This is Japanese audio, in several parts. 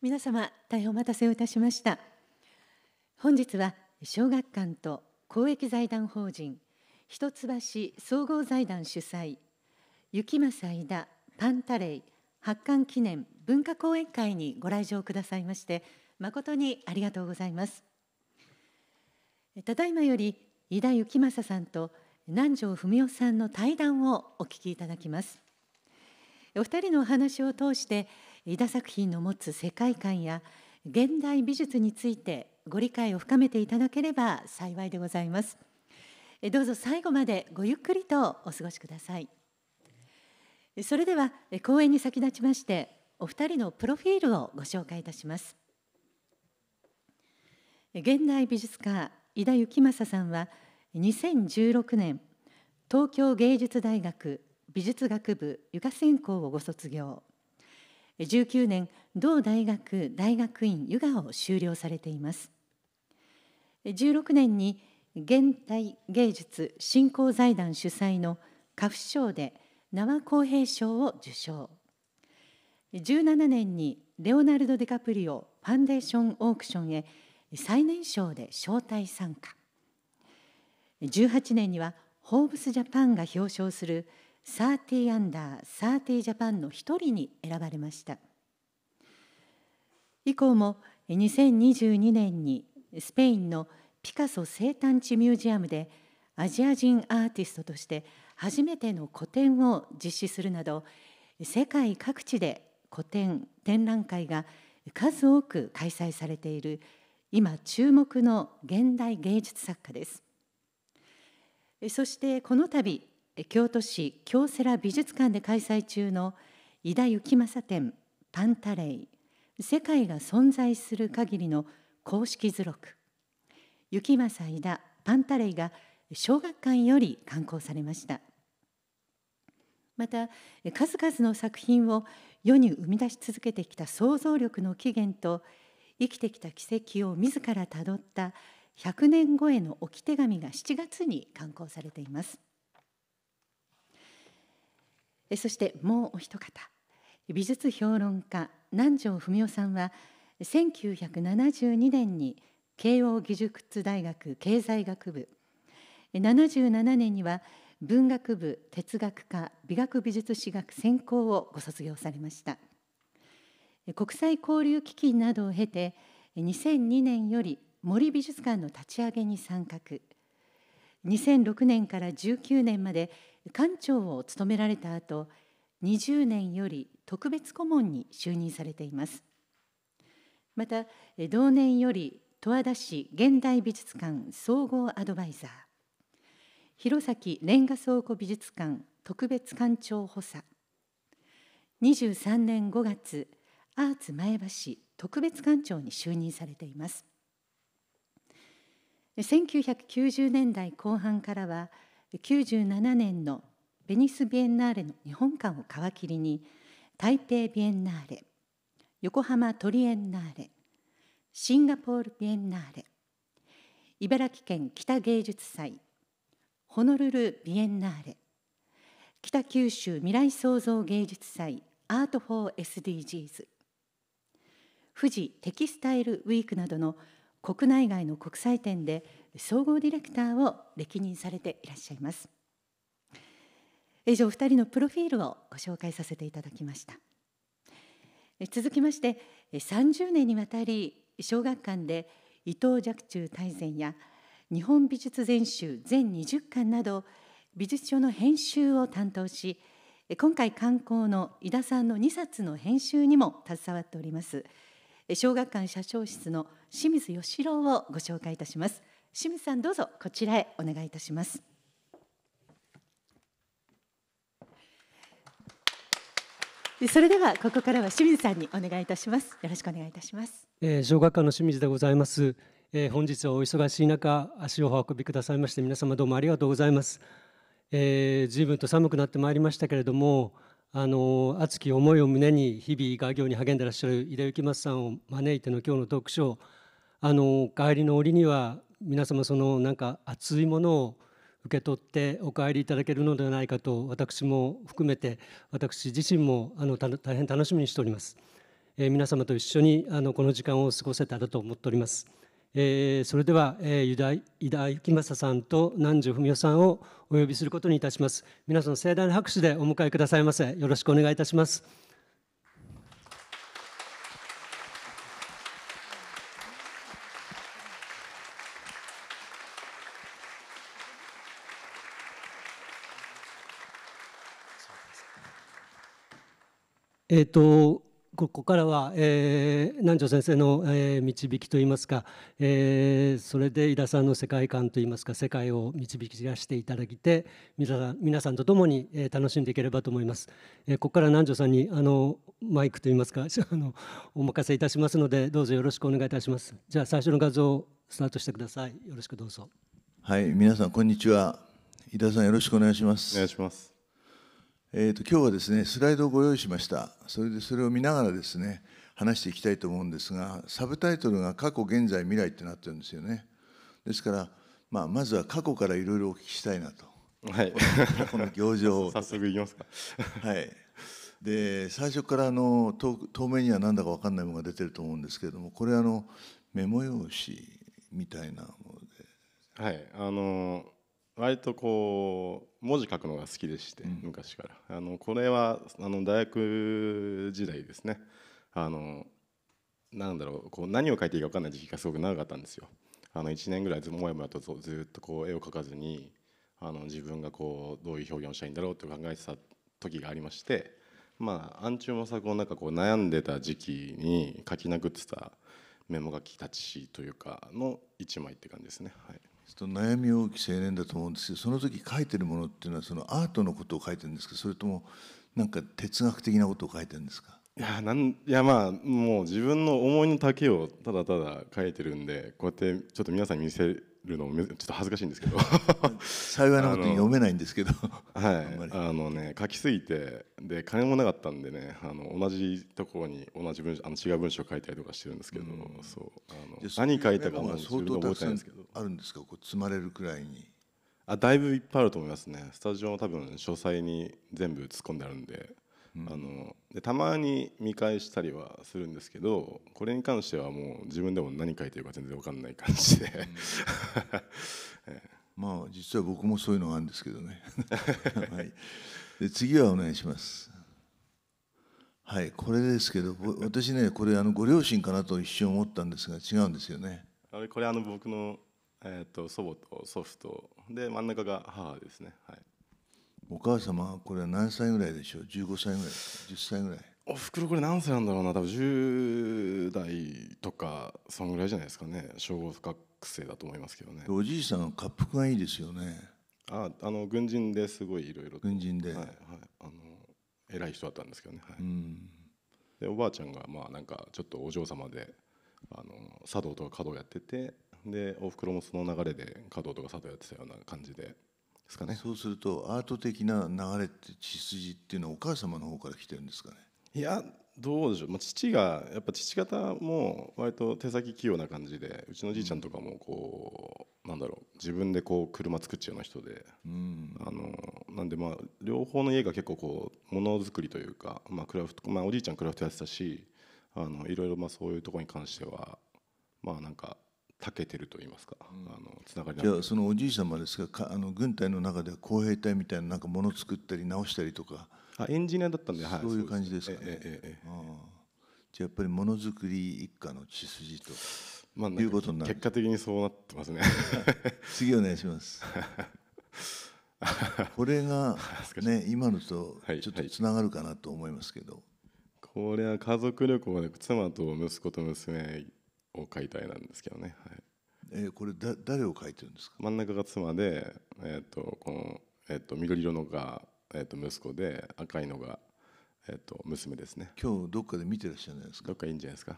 皆様大変お待たせをいたしました本日は小学館と公益財団法人一橋総合財団主催雪政井田パンタレイ発刊記念文化講演会にご来場くださいまして誠にありがとうございますただいまより井田幸正さんと南條文夫さんの対談をお聞きいただきますお二人のお話を通して井田作品の持つ世界観や現代美術についてご理解を深めていただければ幸いでございますどうぞ最後までごゆっくりとお過ごしくださいそれでは講演に先立ちましてお二人のプロフィールをご紹介いたします現代美術家井田幸正さんは2016年東京芸術大学美術学部湯河専攻をご卒業19年同大学大学院湯河を修了されています16年に現代芸術振興財団主催の花父賞で名和公平賞を受賞17年にレオナルド・ディカプリオファンデーションオークションへ最年少で招待参加18年にはホーブスジャパンが表彰する30アンダー30ジャパンの一人に選ばれました以降も2022年にスペインのピカソ生誕地ミュージアムでアジア人アーティストとして初めての個展を実施するなど世界各地で個展展覧会が数多く開催されている今注目の現代芸術作家ですそしてこの度京都市京セラ美術館で開催中の井田幸正展パンタレイ世界が存在する限りの公式図録幸政井田パンタレイが小学館より刊行されましたまた数々の作品を世に生み出し続けてきた想像力の起源と生きてきた軌跡を自らたどった100年後への置き手紙が7月に刊行されていますそしてもうお一方美術評論家南條文夫さんは1972年に慶應義塾大学経済学部77年には文学部哲学科美学美術史学専攻をご卒業されました国際交流基金などを経て2002年より森美術館の立ち上げに参画2006年から19年まで館長を務められた後20年より特別顧問に就任されていますまた同年より十和田市現代美術館総合アドバイザー弘前レンガ倉庫美術館特別館長補佐23年5月アーツ前橋特別館長に就任されています1990年代後半からは97年のベニス・ビエンナーレの日本館を皮切りに台北ビエンナーレ横浜トリエンナーレシンガポールビエンナーレ茨城県北芸術祭ホノルルビエンナーレ北九州未来創造芸術祭アートフォー・ s d g s 富士テキスタイルウィークなどの国内外の国際展で総合ディレクターを歴任されていらっしゃいます以上2人のプロフィールをご紹介させていただきました続きまして30年にわたり小学館で伊藤若冲大全や日本美術全集全20巻など美術書の編集を担当し今回刊行の井田さんの2冊の編集にも携わっております。小学館社長室の清水義郎をご紹介いたします清水さんどうぞこちらへお願いいたしますそれではここからは清水さんにお願いいたしますよろしくお願いいたします、えー、小学館の清水でございます、えー、本日はお忙しい中足をお運びくださいまして皆様どうもありがとうございます、えー、随分と寒くなってまいりましたけれどもあの熱き思いを胸に日々外業に励んでらっしゃる井出幸松さんを招いての今日のトークショーあの帰りの折には皆様そのなんか熱いものを受け取ってお帰りいただけるのではないかと私も含めて私自身もあの大変楽しみにしております、えー、皆様と一緒にあのこの時間を過ごせたらと思っておりますえー、それでは、えー、ユダ井田幸正さんと南條文夫さんをお呼びすることにいたします皆さん盛大な拍手でお迎えくださいませよろしくお願いいたしますえっ、ー、とここからは、えー、南條先生の、えー、導きといいますか、えー、それで井田さんの世界観といいますか世界を導き出していただいて皆さん皆さんと共に、えー、楽しんでいければと思います、えー、ここから南條さんにあのマイクといいますか あのお任せいたしますのでどうぞよろしくお願いいたしますじゃあ最初の画像をスタートしてくださいよろしくどうぞはい皆さんこんにちは井田さんよろしくお願いしますお願いしますえーと、今日はですねスライドをご用意しましたそれでそれを見ながらですね話していきたいと思うんですがサブタイトルが「過去現在未来」ってなってるんですよねですから、まあ、まずは過去からいろいろお聞きしたいなと、はい、この行情を早速いきますか はいで最初からあの透明には何だか分かんないものが出てると思うんですけれどもこれあのメモ用紙みたいなものではいあの割とこ文字書くのが好きでして、昔から、あのこれはあの大学時代ですねあのなんだろうこう何を書いていいか分かんない時期がすごく長かったんですよあの1年ぐらいずもやもやとずっとこう絵を描かずにあの自分がこうどういう表現をしたいんだろうって考えてた時がありましてまあ暗中模索をなんかこう悩んでた時期に書き殴ってたメモ書きたちというかの一枚って感じですねはい悩み多き青年だと思うんですけどその時書いてるものっていうのはそのアートのことを書いてるんですかそれともなんか哲学的なことを書いてるんですかいやなんいやまあもう自分の思いの丈をただただ書いてるんでこうやってちょっと皆さんに見せるのもちょっと恥ずかしいんですけど幸い なことに読めないんですけどはいあのね書きすぎてで金もなかったんでねあの同じところに同じ文あの違う文章書いたりとかしてるんですけど、うん、そうあの何書いたかも相当覚えてなんですけどあるんですかこう積まれるくらいにあだいぶいっぱいあると思いますねスタジオの多分詳細に全部突っ込んであるんであのでたまに見返したりはするんですけどこれに関してはもう自分でも何書いてるか全然分かんない感じで、まあ実は僕もそういうのがあるんですけどね、はい、で次はお願いしますはいこれですけど私ねこれあのご両親かなと一瞬思ったんですが違うんですよねあれこれあの僕の、えーと祖母と祖父とで真ん中が母ですねはいお母様これは何歳ぐらいでしょう15歳ぐらい10歳ぐらいおふくろこれ何歳なんだろうな多分10代とかそのぐらいじゃないですかね小学生だと思いますけどねおじいさんは恰幅がいいですよねああの軍人ですごいいろいろ軍人で、はいはい、あの偉い人だったんですけどね、はい、でおばあちゃんがまあなんかちょっとお嬢様であの茶道とか華道やっててでおふくろもその流れで華道とか茶道やってたような感じでですかねそうするとアート的な流れって血筋っていうのはお母様の方から来てるんですかねいやどうでしょう、まあ、父がやっぱ父方も割と手先器用な感じでうちのじいちゃんとかもこう、うん、なんだろう自分でこう車作っちゃうような人で、うん、あのなんでまあ両方の家が結構こうものづくりというか、まあ、クラフト、まあ、おじいちゃんクラフトやってたしあのいろいろまあそういうところに関してはまあなんかたけてると言いますか、うん、あのつながりじゃあそのおじい様ですがかあの軍隊の中では工兵隊みたいななんかもの作ったり直したりとかあエンジニアだったんで、はい、そういう感じですかね、ええええあじゃあやっぱりものづくり一家の血筋と、まあ、いうことになる結果的にそうなってますね次お願いしますこれが、ね、今のとちょっとつながるかなと思いますけど、はいはい、これは家族旅行で妻と息子と娘を描いた絵なんですけどね、はい、えー、これだ誰を描いてるんですか真ん中が妻で、えーと、この、えーと、緑色のが、えーと、息子で赤いのが、えー、と娘ですね今日どっかで見てらっしゃるんじゃないですかどっかいいんじゃないですか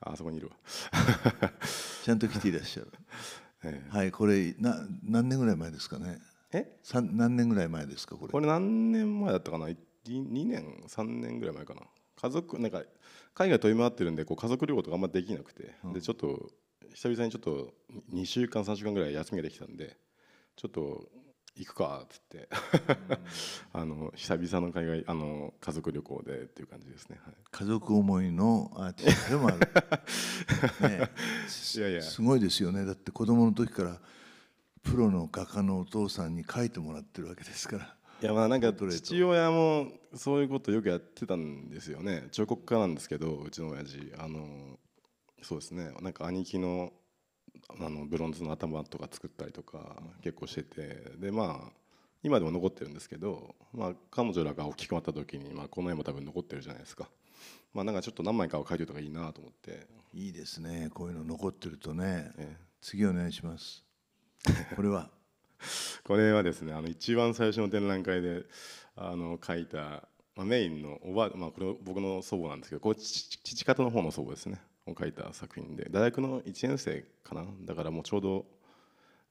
あそこにいるわ ちゃんと来ていらっしゃる、えー、はいこれな何年ぐらい前ですかねえ何年ぐらい前ですかこれこれ何年前だったかな2年3年ぐらい前かな家族なんか海外飛び回ってるんでこう家族旅行とかあんまできなくて、うん、でちょっと久々にちょっと2週間3週間ぐらい休みができたんでちょっと行くかっつって あの久々の海外あの家族旅行でっていう感じですね、はい、家族思いのアーティストでもある、ね、いやいやすごいですよねだって子供の時からプロの画家のお父さんに書いてもらってるわけですからいやまあなんか父親もそういうことよくやってたんですよね彫刻家なんですけどうちの親父あのそうですねなんか兄貴のあのブロンズの頭とか作ったりとか結構しててでまあ今でも残ってるんですけど、まあ、彼女らが大きくなった時に、まあ、この絵も多分残ってるじゃないですか、まあ、なんかちょっと何枚かは描いておいた方がいいなと思っていいですねこういうの残ってるとね、次お願いしますこれはこれはですねあの一番最初の展覧会であの書いた、まあ、メインのおば、まあ、これ僕の祖母なんですけどこれ父父方の方の祖母ですねを書いた作品で大学の1年生かなだからもうちょうど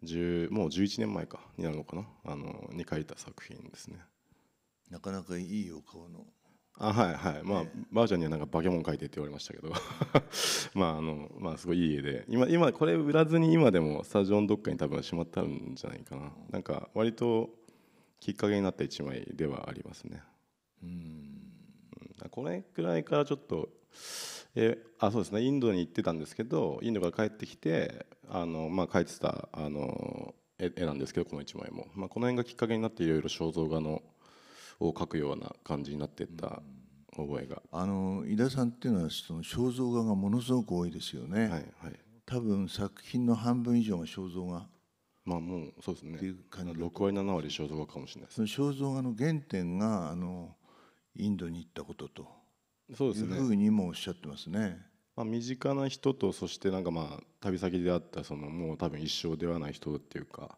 10もう11年前かになるのかなあのに書いた作品ですね。なかなかいいお顔のあはいはいまあ、ね、ばあちゃんにはなんか化け物描いてって言われましたけど まああのまあすごいいい絵で今今これ売らずに今でもスタジオのどっかに多分しまってあるんじゃないかな、うん、なんか割ときっかけになった一枚ではありますねうんこれくらいからちょっとえあそうですねインドに行ってたんですけどインドから帰ってきてあの、まあ、描いてたあの絵なんですけどこの一枚も、まあ、この辺がきっかけになっていろいろ肖像画のを書くような感じになっていった覚えが、あの井田さんっていうのはその肖像画がものすごく多いですよね、はいはい、多分作品の半分以上が肖像画まあもうそうですね。六割七割肖像画かもしれない、その肖像画の原点があのインドに行ったことと、そうですね。ふうにもおっしゃってますね。まあ身近な人とそしてなんかまあ旅先であったそのもう多分一生ではない人っていうか、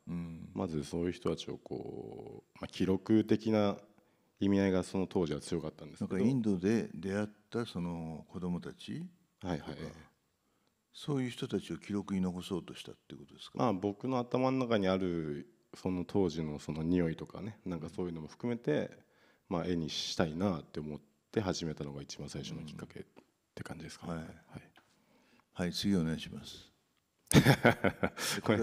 まずそういう人たちをこうまあ記録的な意味合いがその当時は強かったんですけどなんかインドで出会ったその子供たちはいはいそういう人たちを記録に残そうとしたってことですか、まあ、僕の頭の中にあるその当時のその匂いとかねなんかそういうのも含めて、まあ、絵にしたいなって思って始めたのが一番最初のきっかけって感じですかね、はい、はい、はい、次お願いします これ、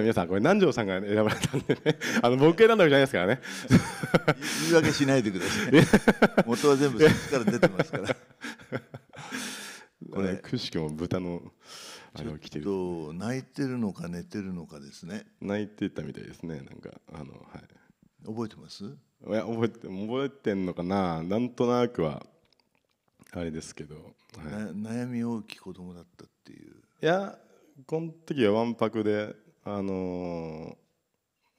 皆さん、これ南條さんが選ばれたんでね、あの僕選んだわけじゃないですからね。言い訳しないでください。元は全部そっちから出てますから。これ、くしくも豚の。あの、来てる。と、泣いてるのか、寝てるのかですね。泣いてたみたいですね、なんか、あの、はい。覚えてます。いや、覚えて、覚えてんのかな、なんとなくは。あれですけど。はい、悩み大きい子供だったっていう。いや。この時はわんぱくで、あの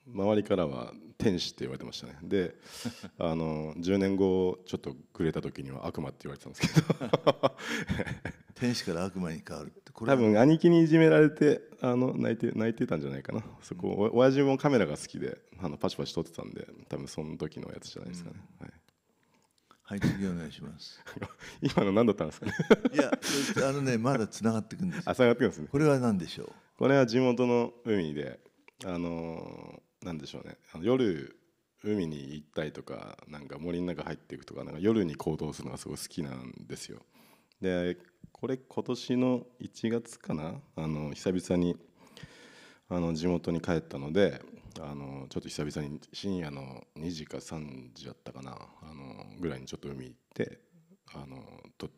ー、周りからは天使って言われてましたねで、あのー、10年後ちょっとくれた時には悪魔って言われてたんですけど 天使から悪魔に変わるってこれ多分兄貴にいじめられてあの泣いて泣いてたんじゃないかなそこ、うん、親父もカメラが好きであのパチパチ撮ってたんで多分その時のやつじゃないですかね、うん、はいはい、次お願いします。今の何だったんですかね。いや、あのね、まだ繋がってくんです。あ、繋がってくすね。これは何でしょう。これは地元の海で、あのー、なんでしょうね。夜海に行ったりとか、なんか森の中入っていくとか、なんか夜に行動するのがすごい好きなんですよ。で、これ今年の1月かな、あの久々にあの地元に帰ったので。あのちょっと久々に深夜の2時か3時だったかなあのぐらいにちょっと海行ってあの撮っ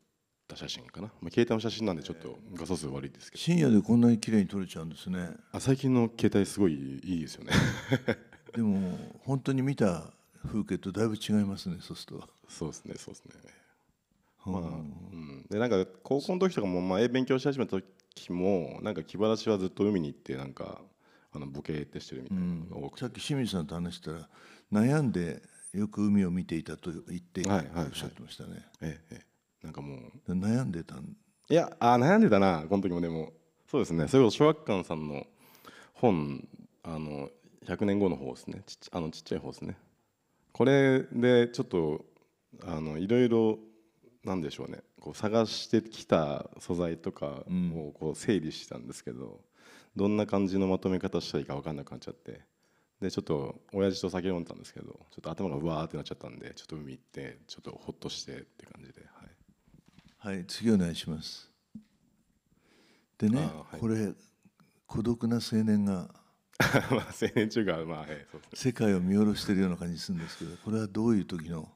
た写真かな、まあ、携帯の写真なんでちょっと画素数悪いですけど深夜でこんなに綺麗に撮れちゃうんですねあ最近の携帯すごいいいですよね でも本当に見た風景とだいぶ違いますねそうするとそうですねそうですねまあ、うん、でなんか高校の時とかも、まあ、勉強し始めた時もなんか気晴らしはずっと海に行ってなんかあのボケってしてるみたいなのが多く、うん、さっき清水さんと話したら悩んでよく海を見ていたと言っておっしゃってましたね、はいはいはい、ええ、なんかもう悩んでたんいやあ悩んでたなこの時もでもそうですねそれこそ小学館さんの本あの100年後の方ですねちあのちっちゃい方ですねこれでちょっとあのいろいろなんでしょうねこう探してきた素材とかをこう整理したんですけど、どんな感じのまとめ方したらいいか分かんなくなっちゃってでちょっと親父と酒飲んでたんですけどちょっと頭がうわーってなっちゃったんでちょっと海行ってちょっとほっとしてって感じではい、はい、次お願いしますでね、はい、これ孤独な青年が まあ青年中がまあ、はい世界を見下ろしてるような感じするんですけどこれはどういう時の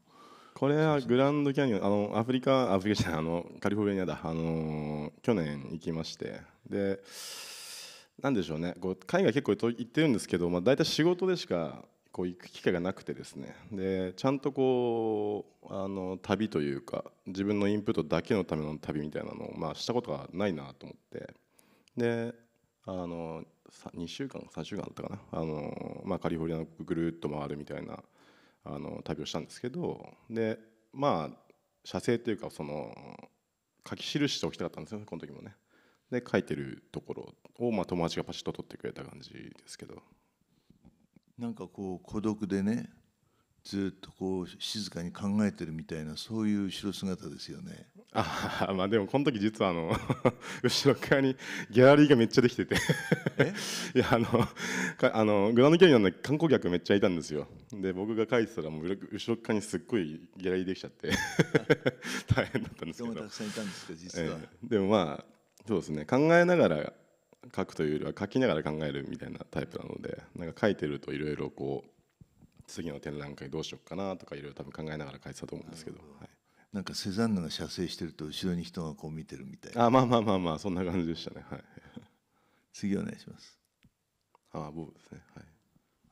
これはグランドキャニオンあのアフリカアフリカじゃあのカリフォルニアだあの去年行きましてでなんでしょうねこう海外結構行ってるんですけど、まあ、大体仕事でしかこう行く機会がなくてですねでちゃんとこうあの旅というか自分のインプットだけのための旅みたいなのを、まあ、したことがないなと思ってであの2週間3週間だったかなあの、まあ、カリフォルニアぐるっと回るみたいなあの旅をしたんですけどでまあ写生というかその書き記しておきたかったんですよこの時もね。で書いてるところを、まあ、友達がパシッと取ってくれた感じですけどなんかこう孤独でねずっとこう静かに考えてるみたいなそういう後ろ姿ですよねあまあでもこの時実はあの 後ろ側にギャラリーがめっちゃできてて いやあのあのグランドキャニオンで観光客めっちゃいたんですよで僕が書いてたらもう後ろ側にすっごいギャラリーできちゃって 大変だったんですけどでもまあそうですね考えながら書くというよりは書きながら考えるみたいなタイプなのでなんか書いてるといろいろこう次の展覧会どうしようかなとかいろいろ多分考えながら書いてたと思うんですけどはい、なんかセザンヌが写生してると後ろに人がこう見てるみたいなあまあまあまあまあそんな感じでしたねはい 次お願いしますああ僕ですねはい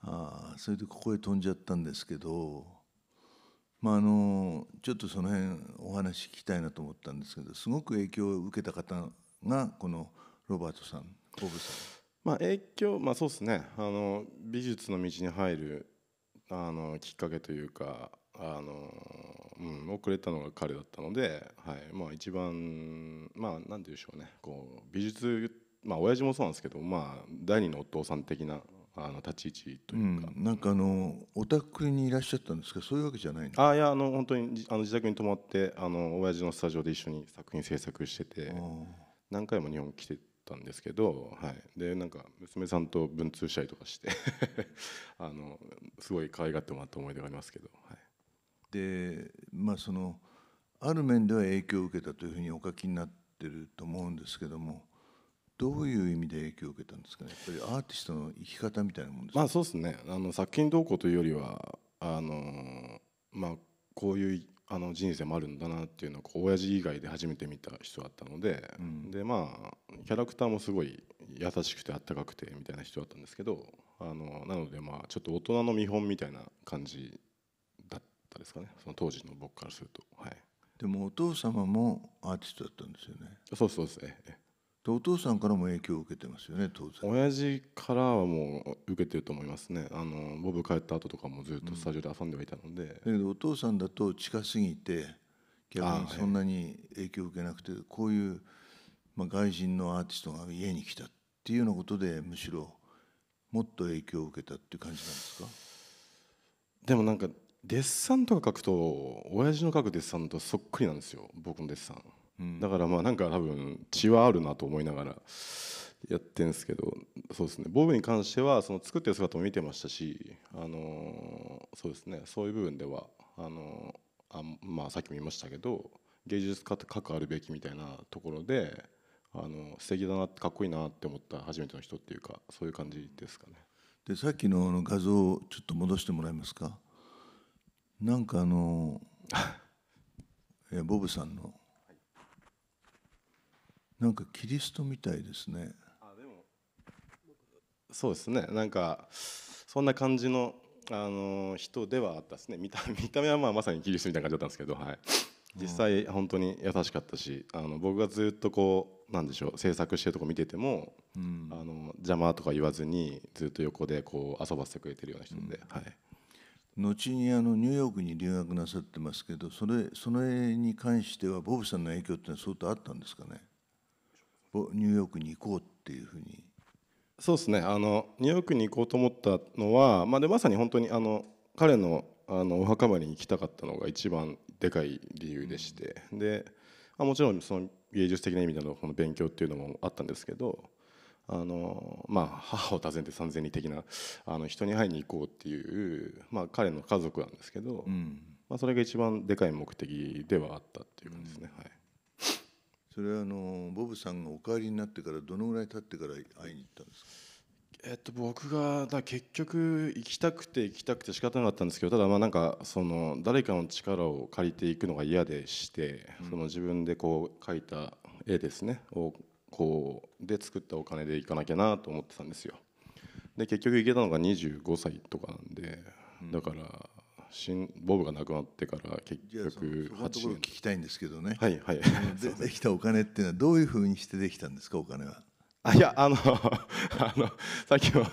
ああそれでここへ飛んじゃったんですけどまああのちょっとその辺お話聞きたいなと思ったんですけどすごく影響を受けた方がこのロバートさんボブさんまあ影響まあそうですねあの美術の道に入るあのきっかけというかあの、うん、遅れたのが彼だったので、はいまあ、一番まあ何て言うでしょうねこう美術まあ親父もそうなんですけど、まあ、第二のお父さん的なあの立ち位置というか、うん、なんかあのお宅にいらっしゃったんですかそういうわけじゃないのあいやあの本当にあの自宅に泊まってあの親父のスタジオで一緒に作品制作してて何回も日本来てたんですけど、はい、でなんか娘さんと文通したりとかして あのすごい可愛がってもらった思い出がありますけど、はい、でまあそのある面では影響を受けたというふうにお書きになってると思うんですけどもどういう意味で影響を受けたんですかねやっぱりアーティストの生き方みたいなもんですか、まあ、そうですねあの作品動向というよりはあの、まあ、こういうあの人生もあるんだなっていうのをこう親父以外で初めて見た人だったので、うん、でまあキャラクターもすごい優しくてあったかくてみたいな人だったんですけどあのなのでまあちょっと大人の見本みたいな感じだったですかねその当時の僕からするとはいでもお父様もアーティストだったんですよねそうそうですねお父さんからも影響を受けてますよね当然親父からはもう受けてると思いますねあのボブ帰った後とかもずっとスタジオで遊んではいたので、うん、だけどお父さんだと近すぎて逆にそんなに影響を受けなくて、はい、こういう、まあ、外人のアーティストが家に来たっていうようなことでむしろもっと影響を受けたっていう感じなんですかでもなんかデッサンとか書くと親父の書くデッサンとそっくりなんですよ僕のデッサンだからまあなんか多分血はあるなと思いながらやってんですけどそうですねボブに関してはその作ってる姿も見てましたしあのそうですねそういう部分ではあのあまあさっきも言いましたけど芸術家ってかくあるべきみたいなところであの素敵だなかっこいいなって思った初めての人っていうかそういう感じですかね。でさっきのの画像をちょっと戻してもらえますか。なんかあの ボブさんのなんかキリストみたいですねあでもそうですねなんかそんな感じのあの人ではあったですね見た 見た目はまあまさにキリストみたいな感じだったんですけど、はい、実際本当に優しかったしあの僕がずっとこうなんでしょう制作してるとこ見てても、うん、あの邪魔とか言わずにずっと横でこう遊ばせてくれてるような人で、うん、はい、後にあのニューヨークに留学なさってますけどそれそれに関してはボブさんの影響ってのは相当あったんですかねニューヨークに行こうっていうふうにそうですねあのニューヨークに行こうと思ったのは、まあ、でまさに本当にあの彼のあのお墓参りに行きたかったのが一番でかい理由でして、うん、で、まあ、もちろんその芸術的な意味でのこの勉強っていうのもあったんですけどあの、まあ、母を訪ねて三千里的なあの人に会いに行こうっていう、まあ、彼の家族なんですけど、うん、まあ、それが一番でかい目的ではあったっていう感じですね。うん、はいそれはあのボブさんがお帰りになってからどのぐらい経ってから会いに行ったんですかえっと、僕がだ結局行きたくて行きたくて仕方なかったんですけどただまあなんかその誰かの力を借りていくのが嫌でして、その自分でこう描いた絵ですねをこうで作ったお金で行かなきゃなと思ってたんですよで結局行けたのが25歳とかなんでだからボブが亡くなってから結局8年聞きたいんですけどねはいはい できたお金っていうのはどういうふうにしてできたんですかお金はあいやあの あのさっきも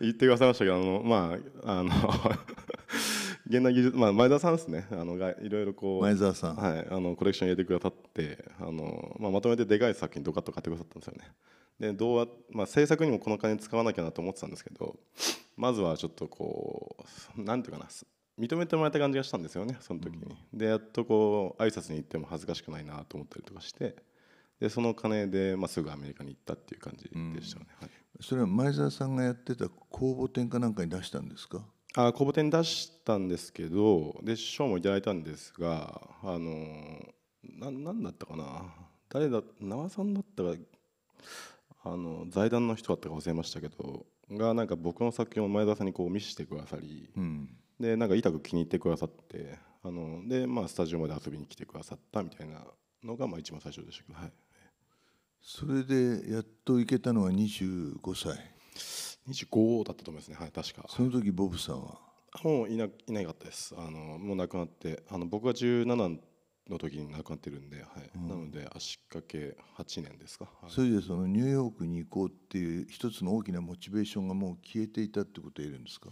言ってくださいましたけどあのまああの 現代技術、まあ、前澤さんですねあのがいろいろこう前澤さん、はい、あのコレクション入れてくださってあの、まあ、まとめてでかい作品ドカッと買ってくださったんですよねでうは、まあ、制作にもこの金使わなきゃなと思ってたんですけどまずはちょっとこうなんていうかな認めてもらった感じがしたんですよねその時に、うん、でやっとこう挨拶に行っても恥ずかしくないなと思ったりとかしてでその金で、まあ、すぐアメリカに行ったっていう感じでしたね、うん、はい、それは前澤さんがやってた公募展かなんかに出したんですかあ公募展出したんですけどで賞もいただいたんですがあの何だったかな誰だ名和さんだったかあの財団の人だったか忘れましたけどがなんか僕の作品を前澤さんにこう見せてくださり、うん、でなんか痛く気に入ってくださってあので、まあ、スタジオまで遊びに来てくださったみたいなのが、まあ、一番最初でしたけど、はい、それでやっと行けたのは25歳25だったと思いますねはい確かその時ボブさんはもういないなかったですあのもう亡くなってあの僕が17の時に亡くなってるんで、はい、うん、なので足掛け8年ですか、はい、それでそのニューヨークに行こうっていう一つの大きなモチベーションがもう消えていたってこと言えるんですか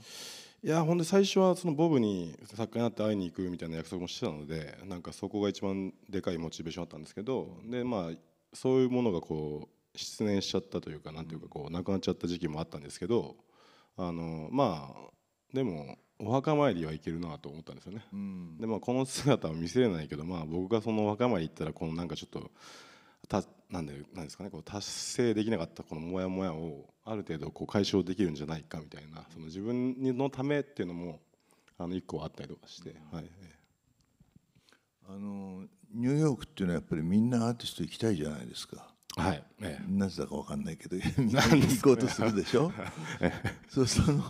いやほんで最初はそのボブに作家になって会いに行くみたいな約束もしてたのでなんかそこが一番でかいモチベーションだったんですけどでまあそういうものがこう失念しちゃったというかなんていうかこうなくなっちゃった時期もあったんですけどあのまあでもお墓参りはいけるなと思ったんですよね、うん、でまあこの姿は見せれないけどまあ僕がそのお墓参り行ったらこのなんかちょっとなんでなんですかねこう達成できなかったこのモヤモヤをある程度こう解消できるんじゃないかみたいなその自分のためっていうのもあの一個あったりとかして、はい、あのニューヨークっていうのはやっぱりみんなアーティスト行きたいじゃないですか。はい、ええ、なぜだかわかんないけど、ね、行こうとするでしょ。ええ、そうその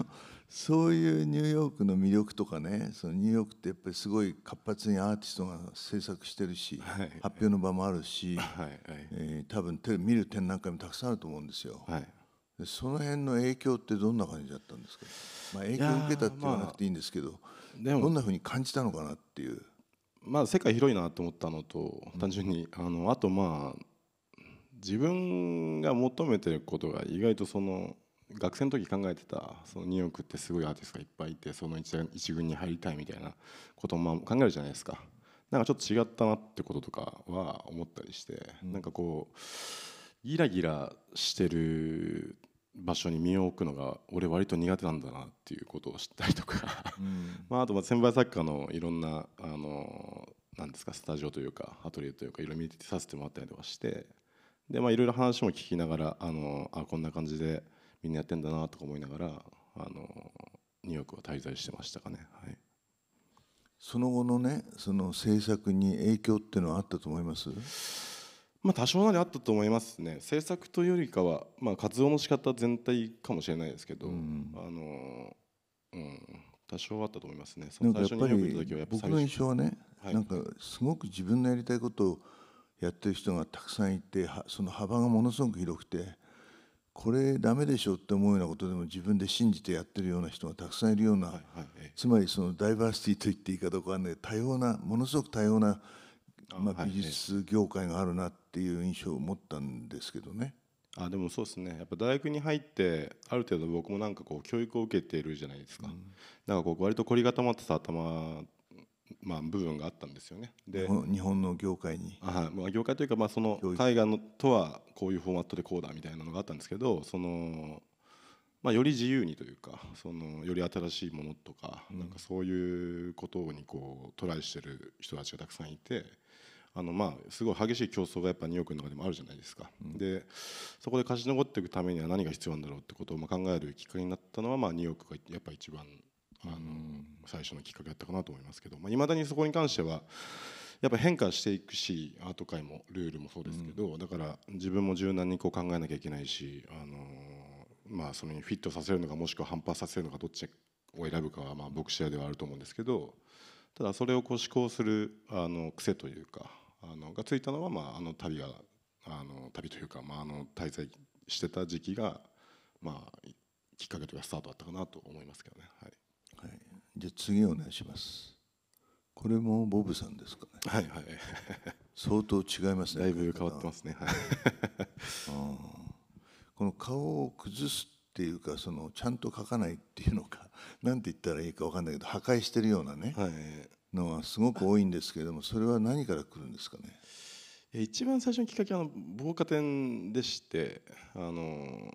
そういうニューヨークの魅力とかねそのニューヨークってやっぱりすごい活発にアーティストが制作してるし、はい、発表の場もあるし、はいえー、多分テ見る展覧会もたくさんあると思うんですよ。はいその辺の影響ってどんな感じだったんですか、まあ、影響を受けたって言わなくていいんですけど、まあ、どんなふうに感じたのかなっていう。まあ、世界広いなと思ったのと単純に、うん、あのあとまあ自分が求めてることが意外とその学生の時考えてたそのニューヨークってすごいアーティストがいっぱいいてその一軍に入りたいみたいなことも考えるじゃないですかなんかちょっと違ったなってこととかは思ったりして、うん、なんかこうギラギラしてる場所に身を置くのが俺割と苦手なんだなっていうことを知ったりとかうん、まあ、あと先輩作家のいろんなあのなんですかスタジオというかアトリエというかいろいろ見てさせてもらったりとかしてでまあいろいろ話も聞きながらあのあこんな感じで。みんなやってんだなとか思いながらあのニューヨークは滞在してましたかね、はい、その後のねその制作に影響っていうのはあったと思いますまあ多少なりあったと思いますね制作というよりかは、まあ、活動の仕方全体かもしれないですけど、うん、あのうん多少あったと思いますね。そのやっぱり僕の印象はね、はい、なんかすごく自分のやりたいことをやってる人がたくさんいてその幅がものすごく広くてこれダメでしょって思うようなことでも自分で信じてやってるような人がたくさんいるような、つまりそのダイバーシティと言っていいかどうかはね多様なものすごく多様な、まあ、美術業界があるなっていう印象を持ったんですけどね。あでもそうですねやっぱ大学に入ってある程度僕もなんかこう教育を受けているじゃないですか、うん、なんかこう割と凝り固まってた頭まあ、部分があったんですよね。で日本の業界に、あ、まあ、業界というか、まあ、その海外のとはこういうフォーマットでこうだみたいなのがあったんですけどその、まあ、より自由にというかそのより新しいものとか,、なんかそういうことにこうトライしてる人たちがたくさんいて。あのまあすごい激しい競争がやっぱニューヨークの中でもあるじゃないですか、うん、でそこで勝ち残っていくためには何が必要なんだろうってことをまあ考えるきっかけになったのはまあニューヨークがやっぱ一番あの最初のきっかけだったかなと思いますけどいまあ、未だにそこに関してはやっぱ変化していくしアート界もルールもそうですけど、うん、だから自分も柔軟にこう考えなきゃいけないし、あのまあ、それにフィットさせるのかもしくは反発させるのかどっちを選ぶかはまあ僕次第ではあると思うんですけどただそれをこう思考するあの癖というかあのがついたのは、まあ、あの旅があの旅というか、まあ、あの滞在してた時期が、まあ、きっかけというかスタートだったかなと思いますけどね。はいはい、じゃあ次お願いしますこれもボブさんですかねはいはい相当違いますねだいぶ変わってますねはい この顔を崩すっていうかそのちゃんと描かないっていうのか何 て言ったらいいか分かんないけど破壊してるようなね、はい、のはすごく多いんですけれどもそれは何からくるんですかね一番最初のきっかけは防火店でしてあの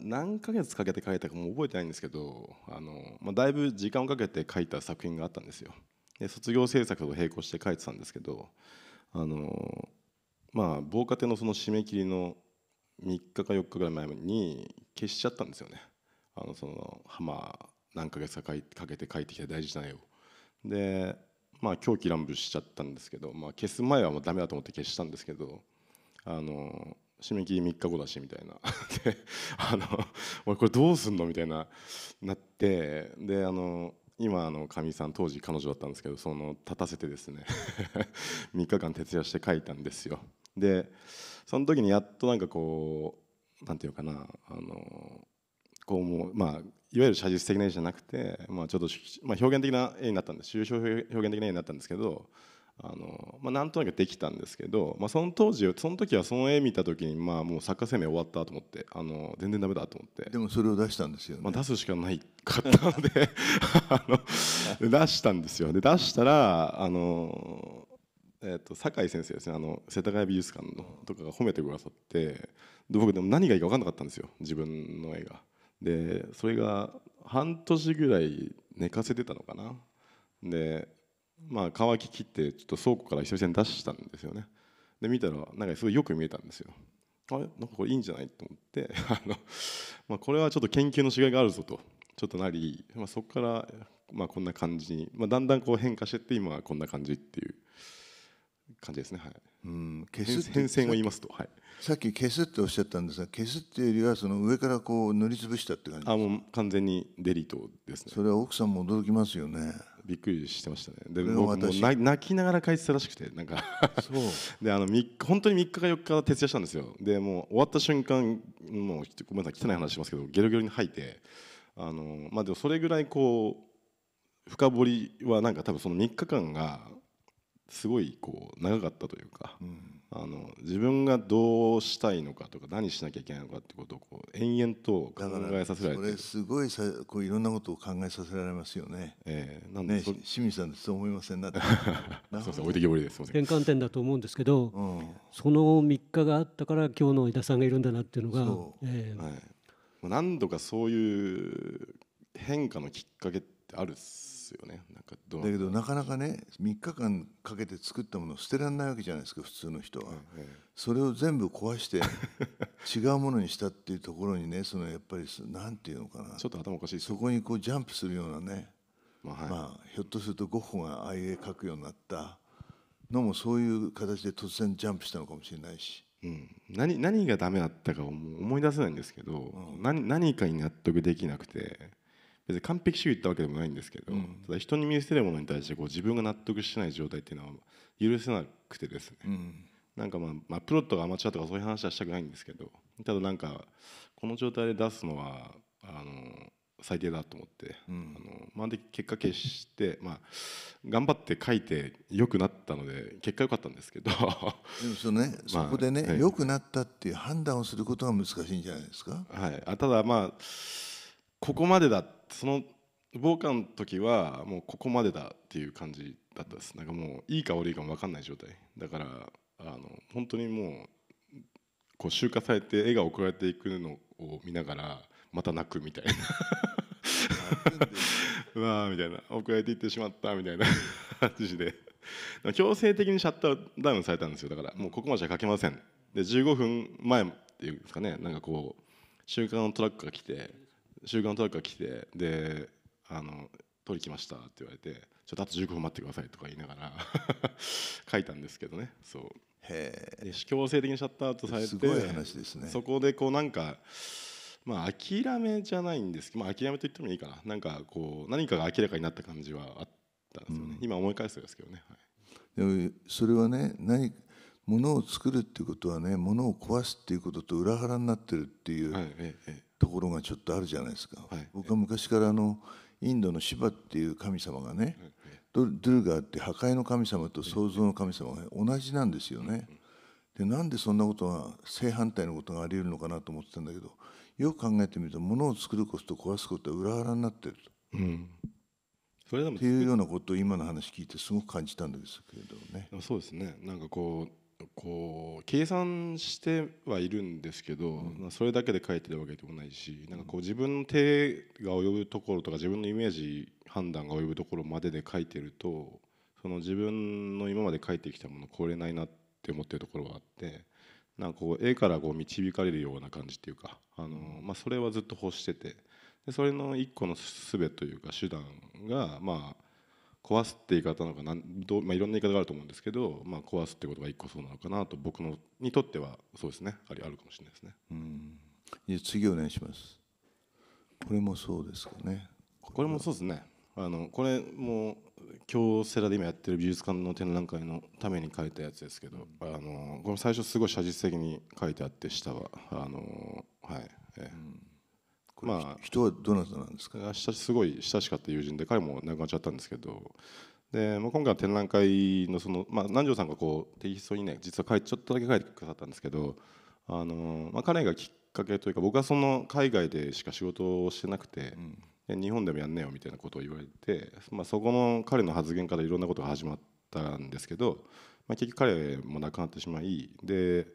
何ヶ月かけて書いたかも覚えてないんですけどあの、まあ、だいぶ時間をかけて書いた作品があったんですよ。で卒業制作と並行して書いてたんですけどあの、まあ、防火亭のその締め切りの3日か4日ぐらい前に消しちゃったんですよね。あのその浜何ヶ月かかけて書いてきた大事な絵を。でまあ狂気乱舞しちゃったんですけど、まあ、消す前はもうダメだと思って消したんですけどあの締め切り3日後だしみたいな であの俺これどうすんのみたいななってであの今のかみさん当時彼女だったんですけどその立たせてですね3 日間徹夜して書いたんですよでその時にやっとなんかこうなんていうかなあのこうもうまあいわゆる写実的な絵じゃなくて、まあ、ちょっと、まあ、表現的な絵になったんです抽象表現的な絵になったんですけどあのまあ、なんとなくできたんですけど、まあ、その当時その時はその絵見た時に、まあ、もう作家生命終わったと思ってあの全然ダメだと思ってでもそれを出したんですよね、まあ、出すしかないかったので あの出したんですよで出したらあの、えーと、酒井先生ですねあの世田谷美術館のとかが褒めてくださって僕でも何がいいか分かんなかったんですよ自分の絵が。でそれが半年ぐらい寝かせてたのかなでまあ、乾ききってちょっと倉庫から久々に出したんですよねで見たらなんかすごいよく見えたんですよあれなんかこれいいんじゃないと思って あの、まあ、これはちょっと研究のしがいがあるぞとちょっとなり、まあ、そこから、まあ、こんな感じに、まあ、だんだんこう変化してって今はこんな感じっていう感じですねはいうん消す変遷を言いますとはいさっき消すっておっしゃったんですが消すっていうよりはその上からこう塗りつぶしたって感じあもう完全にデリートですねそれは奥さんも驚きますよねびっくりしてましたねで僕も泣きながら書いてたらしくてなんかそう であの本当に3日か4日徹夜したんですよでもう終わった瞬間もうごめんなさい汚い話しますけどゲロゲロに吐いてあのまあでもそれぐらいこう深掘りはなんか多分その3日間がすごいこう長かったというか、うん、あの自分がどうしたいのかとか何しなきゃいけないのかってことをこう延々と考えさせられてそれすごいさこういろんなことを考えさせられますよね。えー、なんで、ね、清水さんそう思いませんなって。すみません置いてきぼりです。転換点だと思うんですけど、うん、その3日があったから今日の井田さんがいるんだなっていうのが、えー、はい、何度かそういう変化のきっかけってあるっすですよねなんかだけどなかなかね3日間かけて作ったものを捨てられないわけじゃないですか普通の人は、ええ、それを全部壊して 違うものにしたっていうところにねそのやっぱりなんていうのかなちょっと頭おかしいそこにこうジャンプするようなね、まあ、はい、まあ、ひょっとするとゴッホがああいう絵描くようになったのもそういう形で突然ジャンプしたのかもしれないし。うん、何何がダメだったか思い出せないんですけど、うん、何何かに納得できなくて別に完璧主義ってわけでもないんですけど、うん、ただ人に見せるものに対してこう自分が納得してない状態っていうのは許せなくてですね、うん、なんかまあ、まあ、プロとかアマチュアとかそういう話はしたくないんですけどただなんかこの状態で出すのはあの最低だと思って、うん、あのまあ、で結果決して、まあ、頑張って書いてよくなったので結果良かったんですけどでもそ,、ね、まあ、そこでね、はい、くなったっていう判断をすることが難しいんじゃないですか。はい、あただまあここまでだその防寒の時はもうここまでだっていう感じだったですなんかもういいか悪いかも分かんない状態だからあの本当にもうこう集荷されて絵が送られていくのを見ながらまた泣くみたいなうわーみたいな送られていってしまったみたいな 感じで強制的にシャッターダウンされたんですよだからもうここまでしか書けませんで15分前っていうんですかねなんかこう週刊のトラックが来て週刊トラックが来てであの取り来ましたって言われてちょっとあと15分待ってくださいとか言いながら 書いたんですけどねそうへで強制的にシャットアウトされてすごい話ですねそこでこうなんかまあ諦めじゃないんですけど、まあ、諦めと言ってもいいかななんかこう何かが明らかになった感じはあったんですよね、うん、今思い返すんですけどね、はい、でもそれはね何物を作るっていうことはね物を壊すっていうことと裏腹になってるっていう、はいええところがちょっとあるじゃないですか、はい、僕は昔からあのインドのシバっていう神様がね、ドゥルガーって破壊の神様と創造の神様が同じなんですよね。でなんでそんなことが正反対のことがありえるのかなと思ってたんだけどよく考えてみると物を作ることと壊すことは裏腹になってると。うんそれでもっていうようなことを今の話聞いてすごく感じたんですけれどね。そうですねなんかこうこう計算してはいるんですけど、うん、それだけで書いてるわけでもないしなんかこう自分の手が及ぶところとか自分のイメージ判断が及ぶところまでで書いてるとその自分の今まで書いてきたもの超えれないなって思ってるところがあってなんかこう絵からこう導かれるような感じっていうかあの、まあ、それはずっと欲しててでそれの一個の術というか手段がまあ壊すって言い方なのかなど、う、まあ、いろんな言い方があると思うんですけど、まあ、壊すってことが一個そうなのかなと僕のにとってはそうですねありあるかもしれないですね。うん次お願いしますこれもそうですかねこれもそうですねあのこれも京セラで今やってる美術館の展覧会のために書いたやつですけど、うん、あのこれ最初すごい写実的に書いてあって下はあのはい、ええ、うんまあ、人はどなたなんですかすごい親しかった友人で彼も亡くなっちゃったんですけどで、まあ、今回の展覧会のその、まあ、南條さんがこうテキストにね実はちょっとだけ書いてくださったんですけどあの、まあ、彼がきっかけというか僕はその海外でしか仕事をしてなくて、うん、日本でもやんねえよみたいなことを言われて、まあ、そこの彼の発言からいろんなことが始まったんですけど、まあ、結局彼も亡くなってしまいで。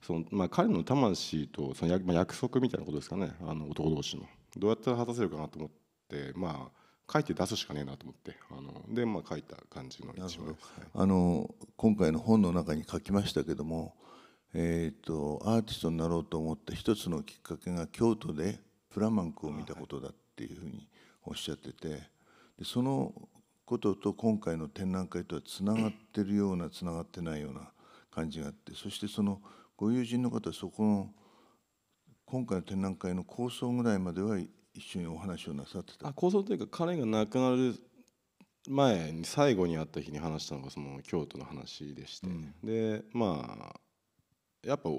そのまあ、彼の魂とその、まあ、約束みたいなことですかねあの男同士のどうやったら果たせるかなと思ってまあ書いて出すしかねえなと思ってあので、まあ、書いた感じの一です、ね、あの今回の本の中に書きましたけども、えーと、アーティストになろうと思った一つのきっかけが京都でフラマンクを見たことだっていうふうにおっしゃってて、でそのことと今回の展覧会とはつながってるようなつながってないような感じがあってそしてその「ご友人の方そこの今回の展覧会の構想ぐらいまでは一緒にお話をなさってたあ構想というか彼が亡くなる前に最後に会った日に話したのがその京都の話でして、うん、でまあやっぱ